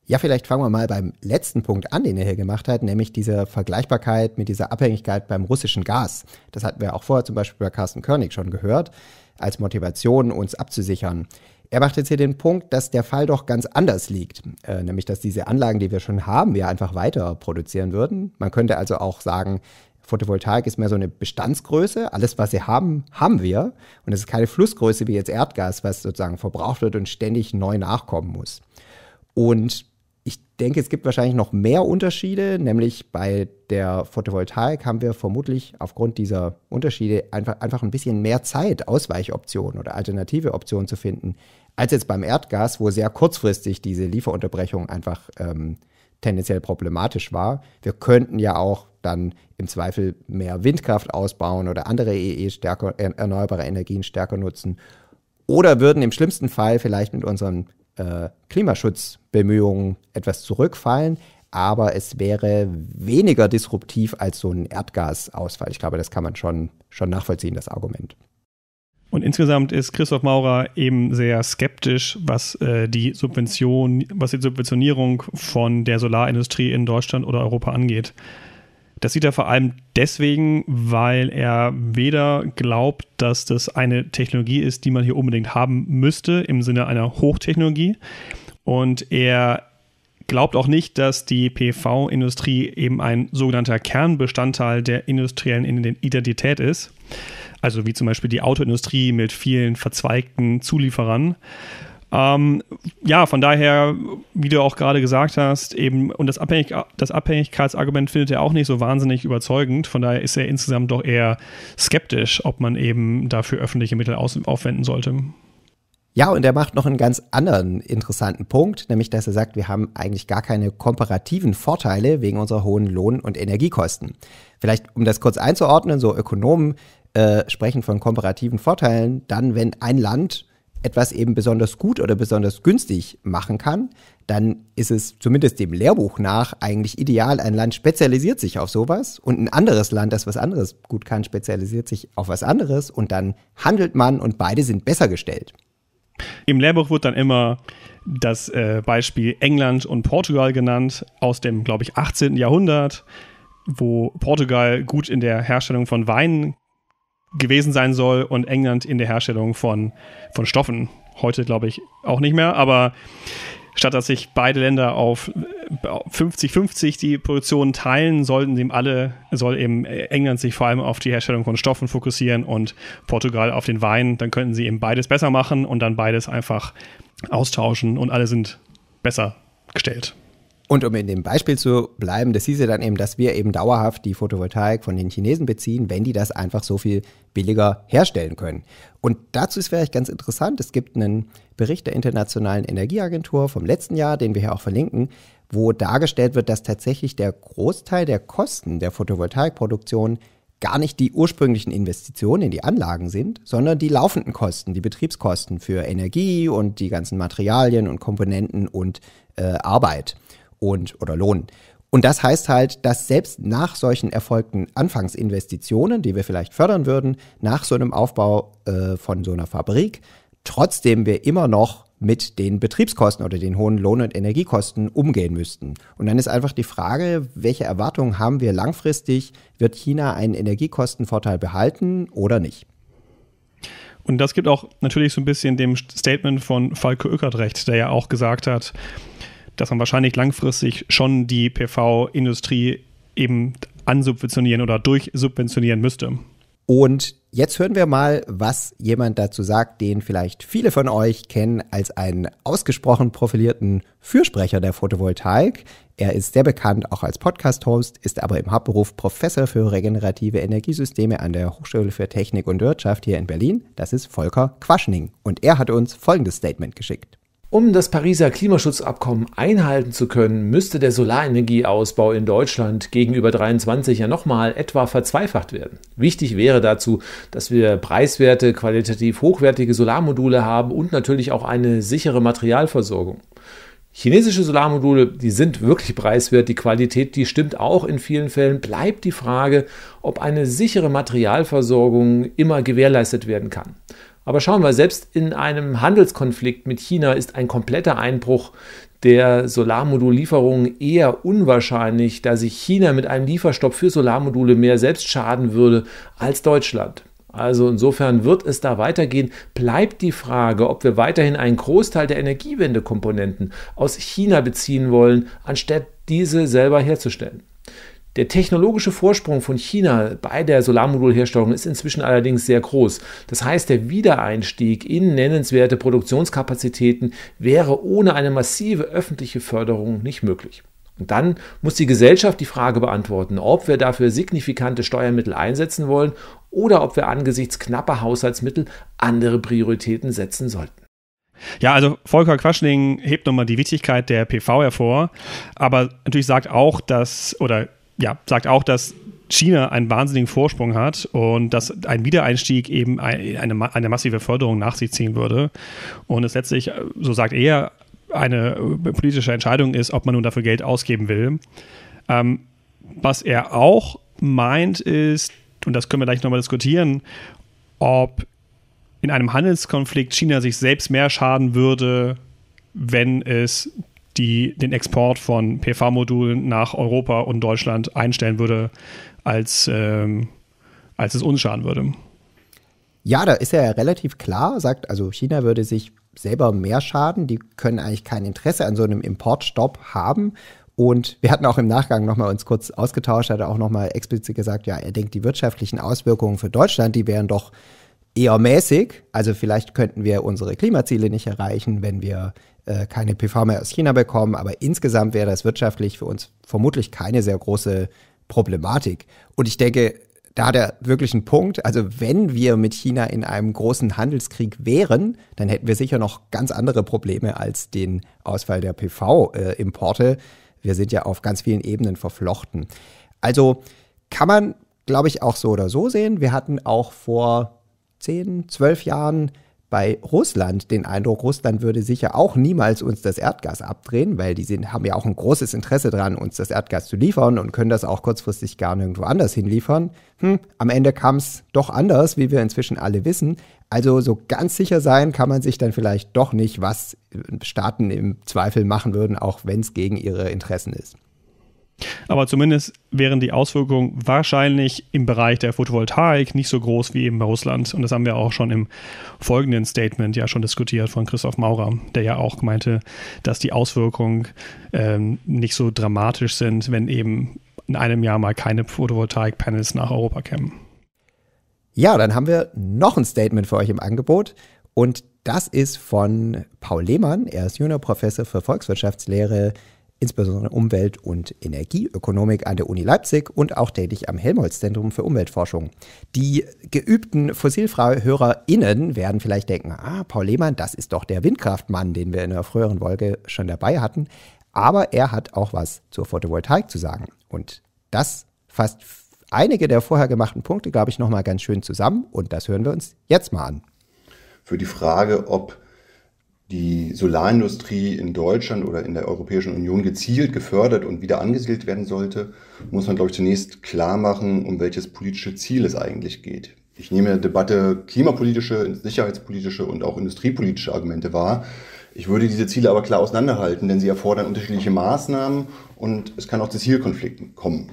Ja, vielleicht fangen wir mal beim letzten Punkt an, den er hier gemacht hat, nämlich diese Vergleichbarkeit mit dieser Abhängigkeit beim russischen Gas. Das hatten wir auch vorher zum Beispiel bei Carsten Körnig schon gehört, als Motivation, uns abzusichern. Er macht jetzt hier den Punkt, dass der Fall doch ganz anders liegt, äh, nämlich dass diese Anlagen, die wir schon haben, wir einfach weiter produzieren würden. Man könnte also auch sagen, Photovoltaik ist mehr so eine Bestandsgröße. Alles, was wir haben, haben wir. Und es ist keine Flussgröße wie jetzt Erdgas, was sozusagen verbraucht wird und ständig neu nachkommen muss. Und ich denke, es gibt wahrscheinlich noch mehr Unterschiede, nämlich bei der Photovoltaik haben wir vermutlich aufgrund dieser Unterschiede einfach, einfach ein bisschen mehr Zeit, Ausweichoptionen oder alternative Optionen zu finden, als jetzt beim Erdgas, wo sehr kurzfristig diese Lieferunterbrechung einfach ähm, tendenziell problematisch war. Wir könnten ja auch dann im Zweifel mehr Windkraft ausbauen oder andere EE e stärker, erneuerbare Energien stärker nutzen oder würden im schlimmsten Fall vielleicht mit unseren äh, Klimaschutzbemühungen etwas zurückfallen, aber es wäre weniger disruptiv als so ein Erdgasausfall. Ich glaube, das kann man schon, schon nachvollziehen, das Argument. Und insgesamt ist Christoph Maurer eben sehr skeptisch, was äh, die Subvention, was die Subventionierung von der Solarindustrie in Deutschland oder Europa angeht. Das sieht er vor allem deswegen, weil er weder glaubt, dass das eine Technologie ist, die man hier unbedingt haben müsste, im Sinne einer Hochtechnologie. Und er glaubt auch nicht, dass die PV-Industrie eben ein sogenannter Kernbestandteil der industriellen Identität ist. Also wie zum Beispiel die Autoindustrie mit vielen verzweigten Zulieferern, ähm, ja, von daher, wie du auch gerade gesagt hast, eben, und das, Abhängig das Abhängigkeitsargument findet er auch nicht so wahnsinnig überzeugend. Von daher ist er insgesamt doch eher skeptisch, ob man eben dafür öffentliche Mittel aufwenden sollte. Ja, und er macht noch einen ganz anderen interessanten Punkt, nämlich dass er sagt, wir haben eigentlich gar keine komparativen Vorteile wegen unserer hohen Lohn- und Energiekosten. Vielleicht, um das kurz einzuordnen, so Ökonomen äh, sprechen von komparativen Vorteilen, dann, wenn ein Land etwas eben besonders gut oder besonders günstig machen kann, dann ist es zumindest dem Lehrbuch nach eigentlich ideal, ein Land spezialisiert sich auf sowas und ein anderes Land, das was anderes gut kann, spezialisiert sich auf was anderes und dann handelt man und beide sind besser gestellt. Im Lehrbuch wird dann immer das äh, Beispiel England und Portugal genannt aus dem, glaube ich, 18. Jahrhundert, wo Portugal gut in der Herstellung von Weinen gewesen sein soll und England in der Herstellung von, von Stoffen. Heute glaube ich auch nicht mehr, aber statt dass sich beide Länder auf 50-50 äh, die Produktion teilen, sollten eben alle, soll eben England sich vor allem auf die Herstellung von Stoffen fokussieren und Portugal auf den Wein. Dann könnten sie eben beides besser machen und dann beides einfach austauschen und alle sind besser gestellt. Und um in dem Beispiel zu bleiben, das hieße dann eben, dass wir eben dauerhaft die Photovoltaik von den Chinesen beziehen, wenn die das einfach so viel billiger herstellen können. Und dazu ist vielleicht ganz interessant, es gibt einen Bericht der Internationalen Energieagentur vom letzten Jahr, den wir hier auch verlinken, wo dargestellt wird, dass tatsächlich der Großteil der Kosten der Photovoltaikproduktion gar nicht die ursprünglichen Investitionen in die Anlagen sind, sondern die laufenden Kosten, die Betriebskosten für Energie und die ganzen Materialien und Komponenten und äh, Arbeit und oder lohnen. Und das heißt halt, dass selbst nach solchen erfolgten Anfangsinvestitionen, die wir vielleicht fördern würden, nach so einem Aufbau äh, von so einer Fabrik, trotzdem wir immer noch mit den Betriebskosten oder den hohen Lohn- und Energiekosten umgehen müssten. Und dann ist einfach die Frage, welche Erwartungen haben wir langfristig? Wird China einen Energiekostenvorteil behalten oder nicht? Und das gibt auch natürlich so ein bisschen dem Statement von Falco Öckert recht, der ja auch gesagt hat, dass man wahrscheinlich langfristig schon die PV-Industrie eben ansubventionieren oder durchsubventionieren müsste. Und jetzt hören wir mal, was jemand dazu sagt, den vielleicht viele von euch kennen als einen ausgesprochen profilierten Fürsprecher der Photovoltaik. Er ist sehr bekannt auch als Podcast-Host, ist aber im Hauptberuf Professor für regenerative Energiesysteme an der Hochschule für Technik und Wirtschaft hier in Berlin. Das ist Volker Quaschning. Und er hat uns folgendes Statement geschickt. Um das Pariser Klimaschutzabkommen einhalten zu können, müsste der Solarenergieausbau in Deutschland gegenüber 23 ja nochmal etwa verzweifacht werden. Wichtig wäre dazu, dass wir preiswerte, qualitativ hochwertige Solarmodule haben und natürlich auch eine sichere Materialversorgung. Chinesische Solarmodule, die sind wirklich preiswert, die Qualität, die stimmt auch in vielen Fällen, bleibt die Frage, ob eine sichere Materialversorgung immer gewährleistet werden kann. Aber schauen wir, selbst in einem Handelskonflikt mit China ist ein kompletter Einbruch der Solarmodullieferungen eher unwahrscheinlich, da sich China mit einem Lieferstopp für Solarmodule mehr selbst schaden würde als Deutschland. Also insofern wird es da weitergehen. Bleibt die Frage, ob wir weiterhin einen Großteil der Energiewendekomponenten aus China beziehen wollen, anstatt diese selber herzustellen. Der technologische Vorsprung von China bei der Solarmodulherstellung ist inzwischen allerdings sehr groß. Das heißt, der Wiedereinstieg in nennenswerte Produktionskapazitäten wäre ohne eine massive öffentliche Förderung nicht möglich. Und dann muss die Gesellschaft die Frage beantworten, ob wir dafür signifikante Steuermittel einsetzen wollen oder ob wir angesichts knapper Haushaltsmittel andere Prioritäten setzen sollten. Ja, also Volker Quaschning hebt nochmal die Wichtigkeit der PV hervor, aber natürlich sagt auch, dass oder ja, sagt auch, dass China einen wahnsinnigen Vorsprung hat und dass ein Wiedereinstieg eben eine, eine massive Förderung nach sich ziehen würde. Und es letztlich, so sagt er, eine äh, politische Entscheidung ist, ob man nun dafür Geld ausgeben will. Ähm, was er auch meint ist, und das können wir gleich nochmal diskutieren, ob in einem Handelskonflikt China sich selbst mehr schaden würde, wenn es die den Export von PV-Modulen nach Europa und Deutschland einstellen würde, als, ähm, als es uns schaden würde. Ja, da ist er ja relativ klar, sagt also China würde sich selber mehr schaden, die können eigentlich kein Interesse an so einem Importstopp haben und wir hatten auch im Nachgang nochmal uns kurz ausgetauscht, hat er auch nochmal explizit gesagt, ja, er denkt, die wirtschaftlichen Auswirkungen für Deutschland, die wären doch eher mäßig. Also vielleicht könnten wir unsere Klimaziele nicht erreichen, wenn wir äh, keine PV mehr aus China bekommen. Aber insgesamt wäre das wirtschaftlich für uns vermutlich keine sehr große Problematik. Und ich denke, da hat er wirklich einen Punkt. Also wenn wir mit China in einem großen Handelskrieg wären, dann hätten wir sicher noch ganz andere Probleme als den Ausfall der PV-Importe. wir sind ja auf ganz vielen Ebenen verflochten. Also kann man, glaube ich, auch so oder so sehen. Wir hatten auch vor 10, 12 Jahren bei Russland den Eindruck, Russland würde sicher auch niemals uns das Erdgas abdrehen, weil die sind, haben ja auch ein großes Interesse daran, uns das Erdgas zu liefern und können das auch kurzfristig gar nirgendwo anders hinliefern. Hm, am Ende kam es doch anders, wie wir inzwischen alle wissen. Also so ganz sicher sein kann man sich dann vielleicht doch nicht, was Staaten im Zweifel machen würden, auch wenn es gegen ihre Interessen ist. Aber zumindest wären die Auswirkungen wahrscheinlich im Bereich der Photovoltaik nicht so groß wie eben bei Russland. Und das haben wir auch schon im folgenden Statement ja schon diskutiert von Christoph Maurer, der ja auch meinte, dass die Auswirkungen ähm, nicht so dramatisch sind, wenn eben in einem Jahr mal keine Photovoltaik-Panels nach Europa kämen. Ja, dann haben wir noch ein Statement für euch im Angebot. Und das ist von Paul Lehmann. Er ist Juniorprofessor für Volkswirtschaftslehre insbesondere Umwelt- und Energieökonomik an der Uni Leipzig und auch tätig am Helmholtz-Zentrum für Umweltforschung. Die geübten FossilfreihörerInnen werden vielleicht denken, ah, Paul Lehmann, das ist doch der Windkraftmann, den wir in der früheren Folge schon dabei hatten. Aber er hat auch was zur Photovoltaik zu sagen. Und das fasst einige der vorher gemachten Punkte, glaube ich, nochmal ganz schön zusammen. Und das hören wir uns jetzt mal an. Für die Frage, ob die Solarindustrie in Deutschland oder in der Europäischen Union gezielt gefördert und wieder angesiedelt werden sollte, muss man, glaube ich, zunächst klar machen, um welches politische Ziel es eigentlich geht. Ich nehme der Debatte klimapolitische, sicherheitspolitische und auch industriepolitische Argumente wahr. Ich würde diese Ziele aber klar auseinanderhalten, denn sie erfordern unterschiedliche Maßnahmen und es kann auch zu Zielkonflikten kommen.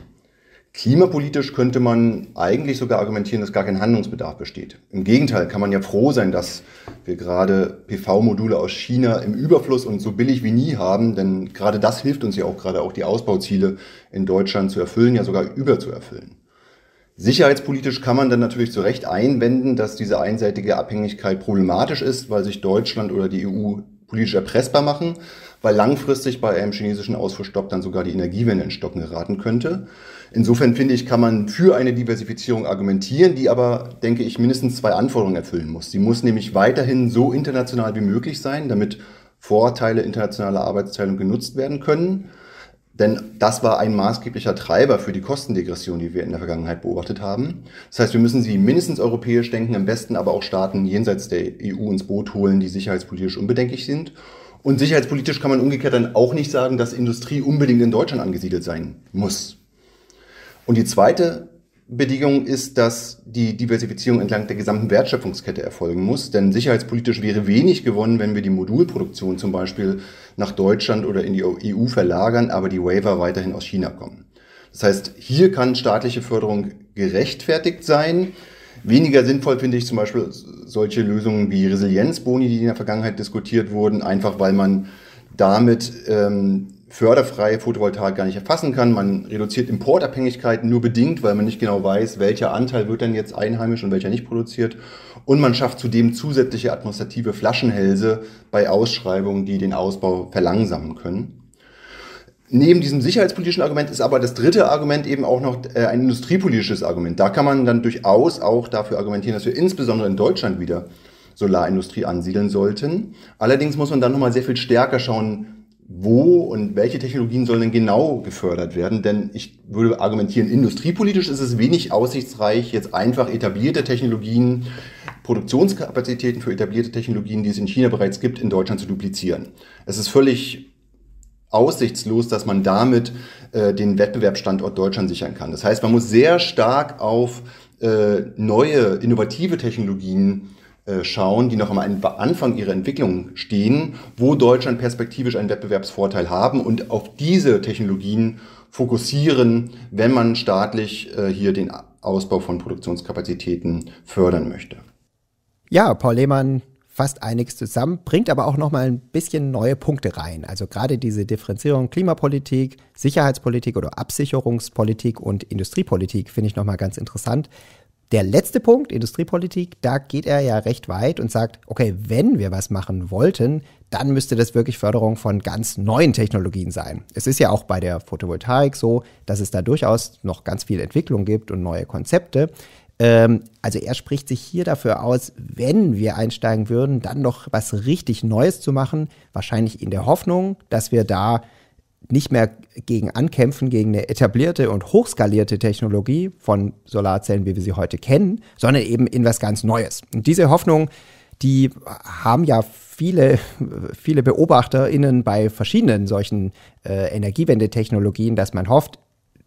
Klimapolitisch könnte man eigentlich sogar argumentieren, dass gar kein Handlungsbedarf besteht. Im Gegenteil kann man ja froh sein, dass wir gerade PV-Module aus China im Überfluss und so billig wie nie haben, denn gerade das hilft uns ja auch gerade auch die Ausbauziele in Deutschland zu erfüllen, ja sogar überzuerfüllen. Sicherheitspolitisch kann man dann natürlich zu Recht einwenden, dass diese einseitige Abhängigkeit problematisch ist, weil sich Deutschland oder die EU politisch erpressbar machen weil langfristig bei einem chinesischen Ausfuhrstopp dann sogar die Energiewende in Stocken geraten könnte. Insofern finde ich, kann man für eine Diversifizierung argumentieren, die aber, denke ich, mindestens zwei Anforderungen erfüllen muss. Sie muss nämlich weiterhin so international wie möglich sein, damit Vorteile internationaler Arbeitsteilung genutzt werden können. Denn das war ein maßgeblicher Treiber für die Kostendegression, die wir in der Vergangenheit beobachtet haben. Das heißt, wir müssen sie mindestens europäisch denken, am besten aber auch Staaten jenseits der EU ins Boot holen, die sicherheitspolitisch unbedenklich sind. Und sicherheitspolitisch kann man umgekehrt dann auch nicht sagen, dass Industrie unbedingt in Deutschland angesiedelt sein muss. Und die zweite Bedingung ist, dass die Diversifizierung entlang der gesamten Wertschöpfungskette erfolgen muss. Denn sicherheitspolitisch wäre wenig gewonnen, wenn wir die Modulproduktion zum Beispiel nach Deutschland oder in die EU verlagern, aber die Waiver weiterhin aus China kommen. Das heißt, hier kann staatliche Förderung gerechtfertigt sein. Weniger sinnvoll finde ich zum Beispiel solche Lösungen wie Resilienzboni, die in der Vergangenheit diskutiert wurden, einfach weil man damit ähm, förderfreie Photovoltaik gar nicht erfassen kann. Man reduziert Importabhängigkeiten nur bedingt, weil man nicht genau weiß, welcher Anteil wird denn jetzt einheimisch und welcher nicht produziert. Und man schafft zudem zusätzliche administrative Flaschenhälse bei Ausschreibungen, die den Ausbau verlangsamen können. Neben diesem sicherheitspolitischen Argument ist aber das dritte Argument eben auch noch äh, ein industriepolitisches Argument. Da kann man dann durchaus auch dafür argumentieren, dass wir insbesondere in Deutschland wieder Solarindustrie ansiedeln sollten. Allerdings muss man dann nochmal sehr viel stärker schauen, wo und welche Technologien sollen denn genau gefördert werden. Denn ich würde argumentieren, industriepolitisch ist es wenig aussichtsreich, jetzt einfach etablierte Technologien, Produktionskapazitäten für etablierte Technologien, die es in China bereits gibt, in Deutschland zu duplizieren. Es ist völlig aussichtslos, dass man damit äh, den Wettbewerbsstandort Deutschland sichern kann. Das heißt, man muss sehr stark auf äh, neue, innovative Technologien äh, schauen, die noch am Anfang ihrer Entwicklung stehen, wo Deutschland perspektivisch einen Wettbewerbsvorteil haben und auf diese Technologien fokussieren, wenn man staatlich äh, hier den Ausbau von Produktionskapazitäten fördern möchte. Ja, Paul Lehmann, fast einiges zusammen, bringt aber auch nochmal ein bisschen neue Punkte rein. Also gerade diese Differenzierung Klimapolitik, Sicherheitspolitik oder Absicherungspolitik und Industriepolitik finde ich nochmal ganz interessant. Der letzte Punkt, Industriepolitik, da geht er ja recht weit und sagt, okay, wenn wir was machen wollten, dann müsste das wirklich Förderung von ganz neuen Technologien sein. Es ist ja auch bei der Photovoltaik so, dass es da durchaus noch ganz viel Entwicklung gibt und neue Konzepte. Ähm, also er spricht sich hier dafür aus, wenn wir einsteigen würden, dann noch was richtig Neues zu machen, wahrscheinlich in der Hoffnung, dass wir da nicht mehr gegen ankämpfen, gegen eine etablierte und hochskalierte Technologie von Solarzellen, wie wir sie heute kennen, sondern eben in was ganz Neues. Und diese Hoffnung, die haben ja viele, viele BeobachterInnen bei verschiedenen solchen äh, Energiewendetechnologien, dass man hofft,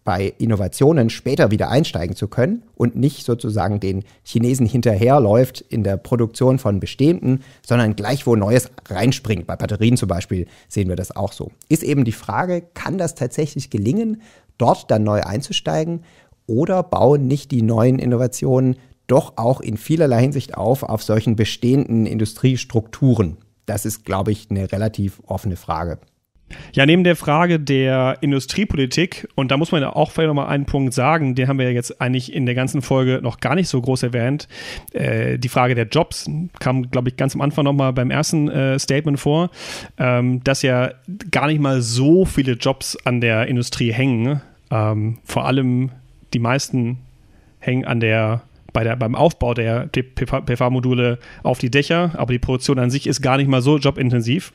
bei Innovationen später wieder einsteigen zu können und nicht sozusagen den Chinesen hinterherläuft in der Produktion von bestehenden, sondern gleich wo Neues reinspringt. Bei Batterien zum Beispiel sehen wir das auch so. Ist eben die Frage, kann das tatsächlich gelingen, dort dann neu einzusteigen oder bauen nicht die neuen Innovationen doch auch in vielerlei Hinsicht auf auf solchen bestehenden Industriestrukturen? Das ist, glaube ich, eine relativ offene Frage. Ja, neben der Frage der Industriepolitik, und da muss man ja auch vielleicht nochmal einen Punkt sagen, den haben wir ja jetzt eigentlich in der ganzen Folge noch gar nicht so groß erwähnt. Äh, die Frage der Jobs kam, glaube ich, ganz am Anfang nochmal beim ersten äh, Statement vor, ähm, dass ja gar nicht mal so viele Jobs an der Industrie hängen. Ähm, vor allem die meisten hängen an der bei der, beim Aufbau der PV-Module auf die Dächer, aber die Produktion an sich ist gar nicht mal so jobintensiv.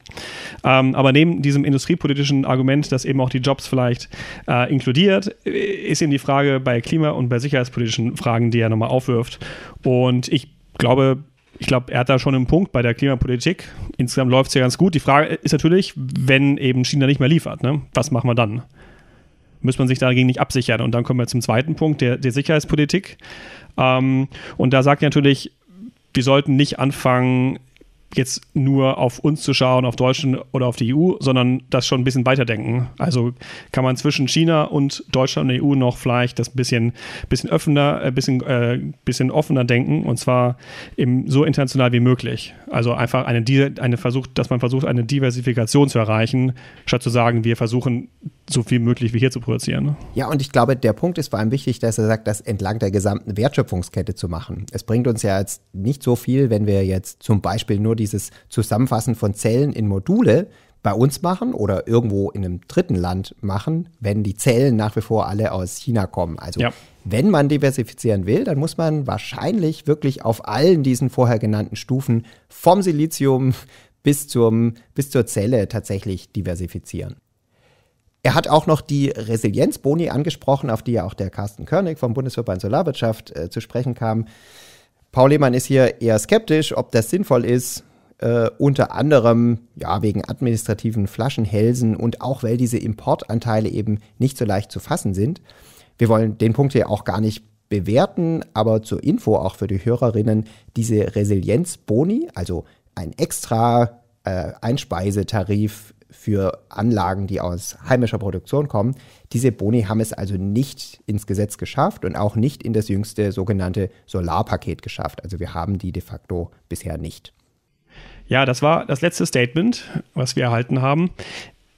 Ähm, aber neben diesem industriepolitischen Argument, das eben auch die Jobs vielleicht äh, inkludiert, äh, ist eben die Frage bei Klima- und bei sicherheitspolitischen Fragen, die er nochmal aufwirft. Und ich glaube, ich glaube, er hat da schon einen Punkt bei der Klimapolitik. Insgesamt läuft es ja ganz gut. Die Frage ist natürlich, wenn eben China nicht mehr liefert, ne? was machen wir dann? muss man sich dagegen nicht absichern. Und dann kommen wir zum zweiten Punkt, der, der Sicherheitspolitik. Ähm, und da sagt natürlich, wir sollten nicht anfangen, jetzt nur auf uns zu schauen, auf Deutschland oder auf die EU, sondern das schon ein bisschen weiterdenken. Also kann man zwischen China und Deutschland und der EU noch vielleicht das ein bisschen, bisschen öffner, äh, bisschen, äh, bisschen offener denken und zwar eben so international wie möglich. Also einfach eine, eine versucht, dass man versucht, eine Diversifikation zu erreichen, statt zu sagen, wir versuchen so viel möglich wie hier zu produzieren. Ne? Ja, und ich glaube, der Punkt ist vor allem wichtig, dass er sagt, das entlang der gesamten Wertschöpfungskette zu machen. Es bringt uns ja jetzt nicht so viel, wenn wir jetzt zum Beispiel nur dieses Zusammenfassen von Zellen in Module bei uns machen oder irgendwo in einem dritten Land machen, wenn die Zellen nach wie vor alle aus China kommen. Also ja. wenn man diversifizieren will, dann muss man wahrscheinlich wirklich auf allen diesen vorher genannten Stufen vom Silizium (laughs) bis, zum, bis zur Zelle tatsächlich diversifizieren. Er hat auch noch die Resilienzboni angesprochen, auf die ja auch der Carsten Körnig vom Bundesverband Solarwirtschaft äh, zu sprechen kam. Paul Lehmann ist hier eher skeptisch, ob das sinnvoll ist, äh, unter anderem ja, wegen administrativen Flaschenhälsen und auch weil diese Importanteile eben nicht so leicht zu fassen sind. Wir wollen den Punkt hier auch gar nicht bewerten, aber zur Info auch für die Hörerinnen, diese Resilienzboni, also ein extra äh, Einspeisetarif für Anlagen, die aus heimischer Produktion kommen. Diese Boni haben es also nicht ins Gesetz geschafft und auch nicht in das jüngste sogenannte Solarpaket geschafft. Also wir haben die de facto bisher nicht. Ja, das war das letzte Statement, was wir erhalten haben.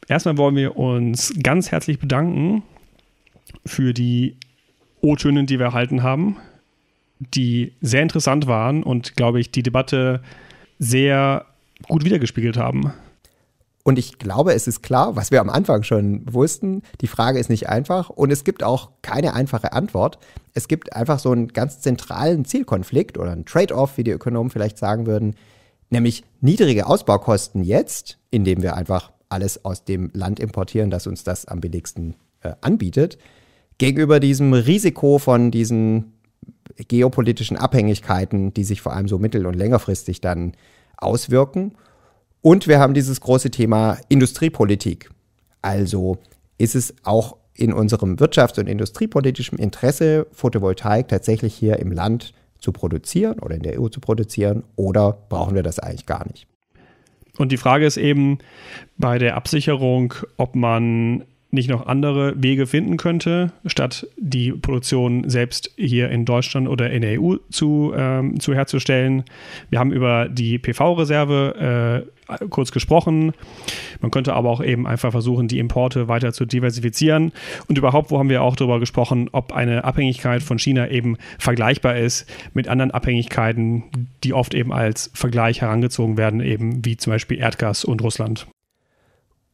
Erstmal wollen wir uns ganz herzlich bedanken für die O-Töne, die wir erhalten haben, die sehr interessant waren und, glaube ich, die Debatte sehr gut wiedergespiegelt haben. Und ich glaube, es ist klar, was wir am Anfang schon wussten, die Frage ist nicht einfach und es gibt auch keine einfache Antwort. Es gibt einfach so einen ganz zentralen Zielkonflikt oder einen Trade-off, wie die Ökonomen vielleicht sagen würden, nämlich niedrige Ausbaukosten jetzt, indem wir einfach alles aus dem Land importieren, das uns das am billigsten äh, anbietet, gegenüber diesem Risiko von diesen geopolitischen Abhängigkeiten, die sich vor allem so mittel- und längerfristig dann auswirken. Und wir haben dieses große Thema Industriepolitik. Also ist es auch in unserem wirtschafts- und industriepolitischen Interesse, Photovoltaik tatsächlich hier im Land zu produzieren oder in der EU zu produzieren oder brauchen wir das eigentlich gar nicht? Und die Frage ist eben bei der Absicherung, ob man nicht noch andere Wege finden könnte, statt die Produktion selbst hier in Deutschland oder in der EU zu, ähm, zu herzustellen. Wir haben über die PV-Reserve äh, kurz gesprochen. Man könnte aber auch eben einfach versuchen, die Importe weiter zu diversifizieren. Und überhaupt, wo haben wir auch darüber gesprochen, ob eine Abhängigkeit von China eben vergleichbar ist mit anderen Abhängigkeiten, die oft eben als Vergleich herangezogen werden, eben wie zum Beispiel Erdgas und Russland.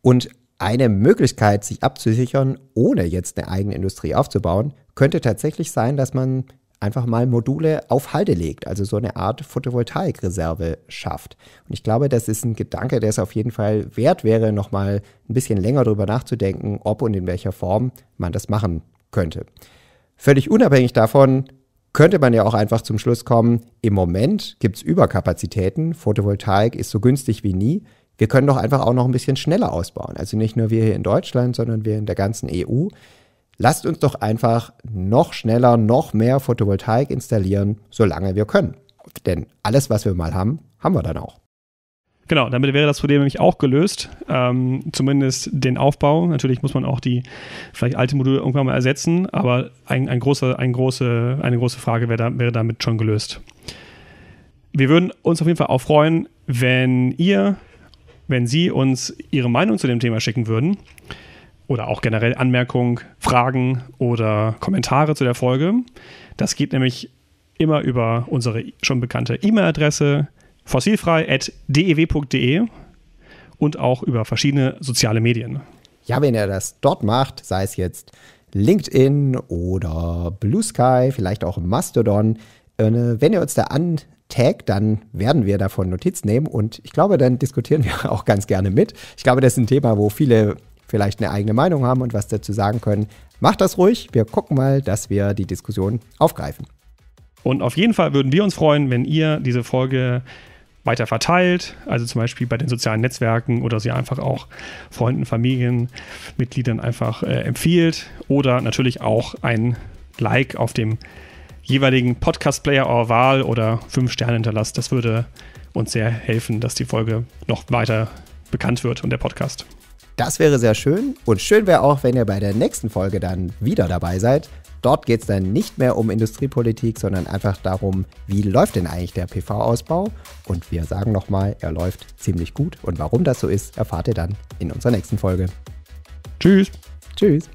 Und eine Möglichkeit, sich abzusichern, ohne jetzt eine eigene Industrie aufzubauen, könnte tatsächlich sein, dass man einfach mal Module auf Halde legt, also so eine Art Photovoltaikreserve schafft. Und ich glaube, das ist ein Gedanke, der es auf jeden Fall wert wäre, nochmal ein bisschen länger darüber nachzudenken, ob und in welcher Form man das machen könnte. Völlig unabhängig davon könnte man ja auch einfach zum Schluss kommen, im Moment gibt es Überkapazitäten, Photovoltaik ist so günstig wie nie wir können doch einfach auch noch ein bisschen schneller ausbauen. Also nicht nur wir hier in Deutschland, sondern wir in der ganzen EU. Lasst uns doch einfach noch schneller, noch mehr Photovoltaik installieren, solange wir können. Denn alles, was wir mal haben, haben wir dann auch. Genau, damit wäre das Problem nämlich auch gelöst. Ähm, zumindest den Aufbau. Natürlich muss man auch die vielleicht alte Module irgendwann mal ersetzen, aber ein, ein großer, ein große, eine große Frage wäre, da, wäre damit schon gelöst. Wir würden uns auf jeden Fall auch freuen, wenn ihr wenn Sie uns Ihre Meinung zu dem Thema schicken würden oder auch generell Anmerkungen, Fragen oder Kommentare zu der Folge. Das geht nämlich immer über unsere schon bekannte E-Mail-Adresse fossilfrei.dew.de und auch über verschiedene soziale Medien. Ja, wenn ihr das dort macht, sei es jetzt LinkedIn oder Blue Sky, vielleicht auch Mastodon, äh, ne, wenn ihr uns da an Tag, dann werden wir davon Notiz nehmen und ich glaube, dann diskutieren wir (laughs) auch ganz gerne mit. Ich glaube, das ist ein Thema, wo viele vielleicht eine eigene Meinung haben und was dazu sagen können. Macht das ruhig, wir gucken mal, dass wir die Diskussion aufgreifen. Und auf jeden Fall würden wir uns freuen, wenn ihr diese Folge weiter verteilt, also zum Beispiel bei den sozialen Netzwerken oder sie einfach auch Freunden, Familienmitgliedern einfach äh, empfiehlt oder natürlich auch ein Like auf dem jeweiligen Podcast-Player eurer Wahl oder fünf Sterne hinterlasst. Das würde uns sehr helfen, dass die Folge noch weiter bekannt wird und der Podcast. Das wäre sehr schön und schön wäre auch, wenn ihr bei der nächsten Folge dann wieder dabei seid. Dort geht es dann nicht mehr um Industriepolitik, sondern einfach darum, wie läuft denn eigentlich der PV-Ausbau. Und wir sagen nochmal, er läuft ziemlich gut. Und warum das so ist, erfahrt ihr dann in unserer nächsten Folge. Tschüss. Tschüss.